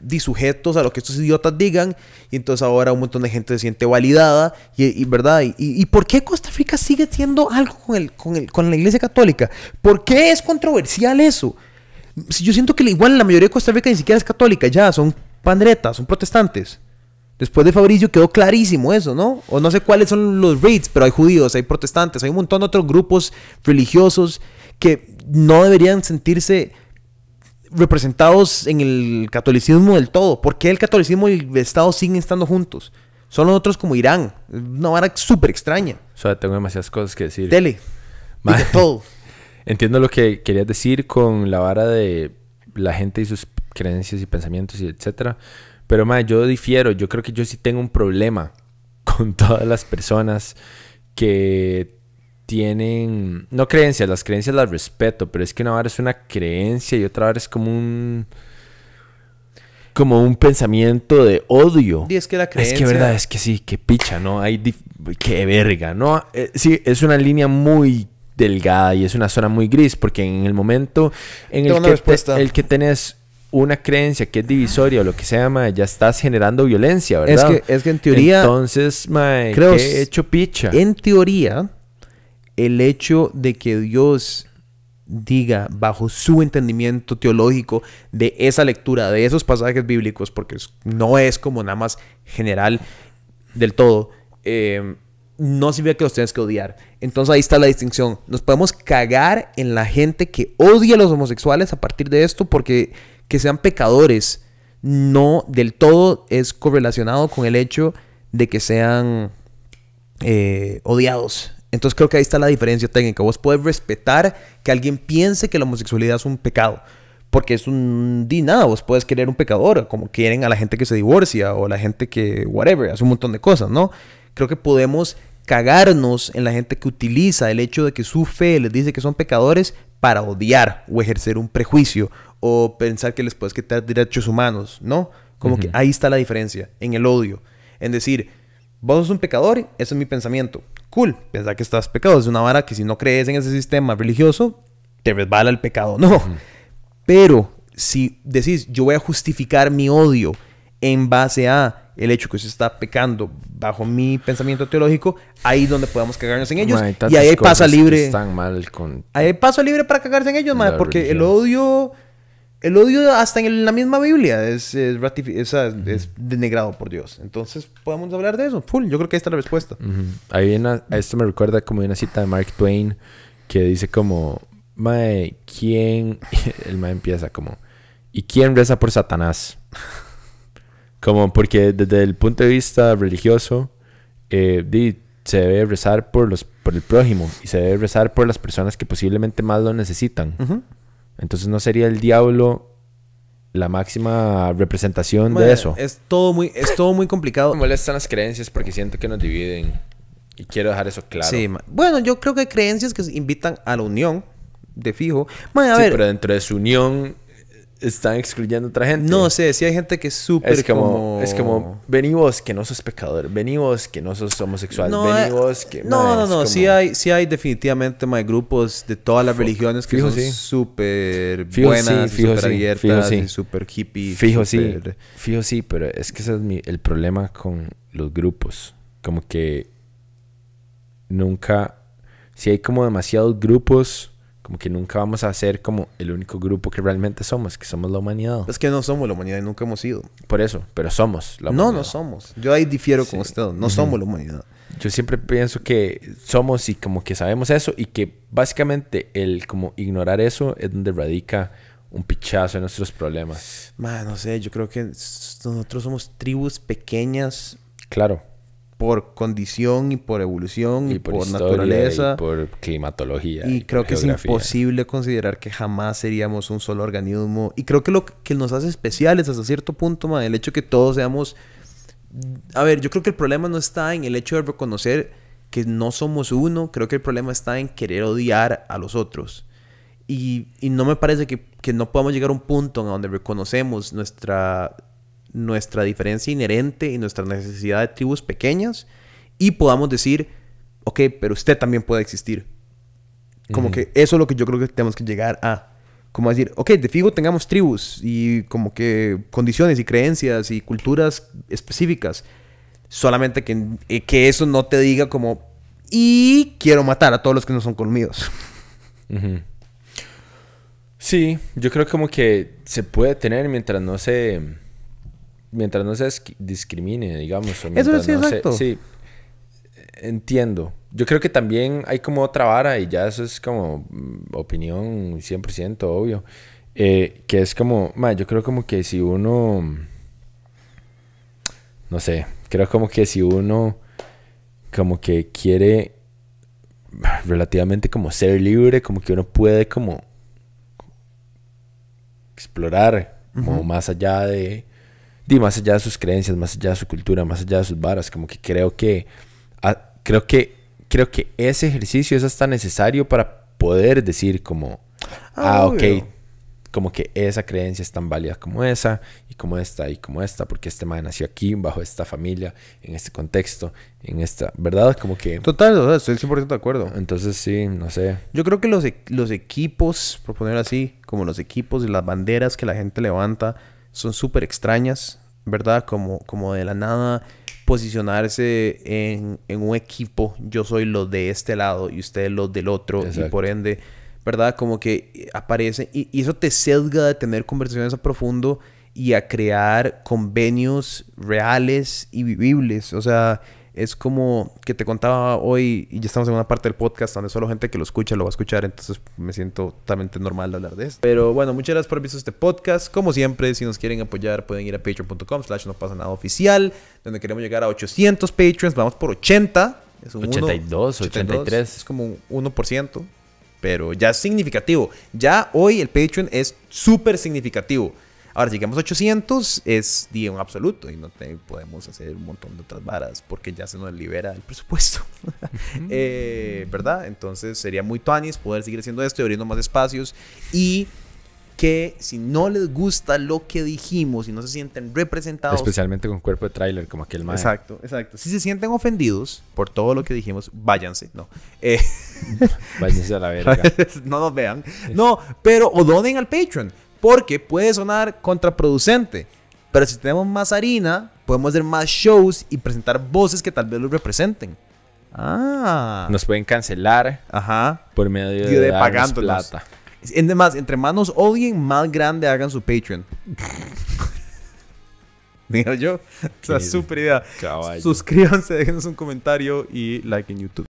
disujetos a lo que estos idiotas digan y entonces ahora un montón de gente se siente validada y, verdad y, por qué Costa Rica sigue siendo algo con el, con, con la Iglesia Católica ¿por qué es controversial eso? Yo siento que igual la mayoría de Costa Rica ni siquiera es católica, ya, son pandretas, son protestantes. Después de Fabricio quedó clarísimo eso, ¿no? O no sé cuáles son los raids, pero hay judíos, hay protestantes, hay un montón de otros grupos religiosos que no deberían sentirse representados en el catolicismo del todo. ¿Por qué el catolicismo y el Estado siguen estando juntos? Son los otros como Irán. Una vara súper extraña. O sea, tengo demasiadas cosas que decir. Tele. Madre, todo. Entiendo lo que querías decir con la vara de la gente y sus creencias y pensamientos y etcétera. Pero más, yo difiero. Yo creo que yo sí tengo un problema con todas las personas que tienen. No creencias, las creencias las respeto, pero es que una vara es una creencia y otra vara es como un. Como un pensamiento de odio. Y es que la creencia. Es que verdad, es que sí, que picha, ¿no? Hay. que verga, ¿no? Eh, sí, es una línea muy delgada y es una zona muy gris porque en el momento en el que, el que tenés una creencia que es divisoria o lo que sea, ya estás generando violencia, ¿verdad? Es que, en teoría... Entonces, creo, he hecho picha? En teoría, el hecho de que Dios diga bajo su entendimiento teológico de esa lectura, de esos pasajes bíblicos, porque no es como nada más general del todo, eh, no significa que los tengas que odiar. Entonces ahí está la distinción. Nos podemos cagar en la gente que odia a los homosexuales a partir de esto porque que sean pecadores no del todo es correlacionado con el hecho de que sean eh, odiados. Entonces creo que ahí está la diferencia técnica. Vos puedes respetar que alguien piense que la homosexualidad es un pecado. Porque es un... Di nada, vos puedes querer un pecador, como quieren a la gente que se divorcia o la gente que... whatever, hace un montón de cosas, ¿no? Creo que podemos cagarnos en la gente que utiliza el hecho de que su fe les dice que son pecadores para odiar o ejercer un prejuicio o pensar que les puedes quitar derechos humanos, ¿no? Como que ahí está la diferencia, en el odio. En decir, vos sos un pecador, ese es mi pensamiento. Cool, pensar que estás pecado es una vara que si no crees en ese sistema religioso, te resbala el pecado. No. Pero si decís, yo voy a justificar mi odio en base a el hecho que se está pecando bajo mi pensamiento teológico, ahí es donde podemos cagarnos en ellos. y ahí pasa libre. mal con... Ahí hay paso libre para cagarse en ellos, madre, porque el odio... El odio hasta en la misma Biblia es, es, es, denegrado por Dios. Entonces, podemos hablar de eso. Full, yo creo que ahí está la respuesta. ahí esto me recuerda como una cita de Mark Twain que dice como, Mae, ¿quién? El Mae empieza como, ¿y quién reza por Satanás? Como porque desde el punto de vista religioso, eh, se debe rezar por, los, por el prójimo y se debe rezar por las personas que posiblemente más lo necesitan. Entonces no sería el diablo la máxima representación de eso. Es todo muy, es todo muy complicado. Me molestan las creencias porque siento que nos dividen. Y quiero dejar eso claro. Sí, bueno, yo creo que hay creencias que invitan a la unión, de fijo. sí, Pero dentro de su unión están excluyendo a otra gente. No sé, sí hay gente que es súper es como, Es como, vení vos que no sos pecador, vení vos que no sos homosexual, vení vos que... No, no, no, sí, hay, sí hay definitivamente más grupos de todas las religiones que son súper buenas, súper abiertas, sí. super hippies. Fijo sí, fijo sí, pero es que ese es el problema con los grupos. Como que nunca... Si hay como demasiados grupos como que nunca vamos a ser como el único grupo que realmente somos, que somos la humanidad. Es que no somos la humanidad y nunca hemos sido. Por eso, pero somos la humanidad. No, no somos. Yo ahí difiero con usted, no somos la humanidad. Yo siempre pienso que somos y como que sabemos eso y que básicamente el como ignorar eso es donde radica un pichazo en nuestros problemas. Man, no sé, yo creo que nosotros somos tribus pequeñas. Claro por condición y por evolución y, por, naturaleza. Y por climatología. Y, y creo que es imposible considerar que jamás seríamos un solo organismo. Y creo que lo que nos hace especiales hasta cierto punto, el hecho que todos seamos... A ver, yo creo que el problema no está en el hecho de reconocer que no somos uno, creo que el problema está en querer odiar a los otros. Y, no me parece que, que no podamos llegar a un punto en donde reconocemos nuestra nuestra diferencia inherente y nuestra necesidad de tribus pequeñas y podamos decir, ok, pero usted también puede existir. Como que eso es lo que yo creo que tenemos que llegar a. Como decir, ok, de figo tengamos tribus y como que condiciones y creencias y culturas específicas. Solamente que, eh, que eso no te diga como, y quiero matar a todos los que no son conmigo. Sí, yo creo como que se puede tener mientras no se mientras no se discrimine, digamos. Eso es exacto. sí, entiendo. Yo creo que también hay como otra vara, y ya eso es como mm, opinión 100% obvio, eh, que es como, yo creo como que si uno, no sé, creo como que si uno como que quiere relativamente como ser libre, como que uno puede como explorar como más allá de más allá de sus creencias, más allá de su cultura, más allá de sus varas, como que creo que, creo que, creo que ese ejercicio es hasta necesario para poder decir como, ah, ah ok, como que esa creencia es tan válida como esa, y como esta, y como esta, porque este man nació aquí, bajo esta familia, en este contexto, en esta, ¿verdad? Como que... Total, estoy 100% de acuerdo. Entonces sí, no sé. Yo creo que los, e, los equipos, por así, como los equipos y las banderas que la gente levanta, son súper extrañas, ¿verdad? Como, como de la nada posicionarse en, un equipo, yo soy lo de este lado y usted los del otro, y por ende, ¿verdad? Como que aparece, y, eso te sesga de tener conversaciones a profundo y a crear convenios reales y vivibles, o sea, es como que te contaba hoy, y ya estamos en una parte del podcast donde solo gente que lo escucha lo va a escuchar, entonces me siento totalmente normal de hablar de esto. Pero bueno, muchas gracias por haber visto este podcast. Como siempre, si nos quieren apoyar, pueden ir a patreon.com slash no pasa nada oficial, donde queremos llegar a 800 patrons, vamos por 80. Es 82, 82, 83. Es como un 1%, pero ya es significativo. Ya hoy el Patreon es súper significativo. Ahora, si llegamos a 800 es un absoluto y no podemos hacer un montón de otras varas porque ya se nos libera el presupuesto. Eh, ¿Verdad? Entonces sería muy tuanis poder seguir haciendo esto y abriendo más espacios y que si no les gusta lo que dijimos y no se sienten representados. Especialmente con cuerpo de tráiler, como aquel más. Exacto, exacto. Si se sienten ofendidos por todo lo que dijimos, váyanse, no. Eh, váyanse a la verga. no nos vean. No, pero o donen al Patreon porque puede sonar contraproducente. Pero si tenemos más harina, podemos hacer más shows y presentar voces que tal vez los representen. Ah. Nos pueden cancelar. Ajá. Por medio de, pagando plata. En demás, entre manos alguien odien, más grande hagan su Patreon. Digo yo. es sea, súper idea. Suscríbanse, déjenos un comentario y like en YouTube.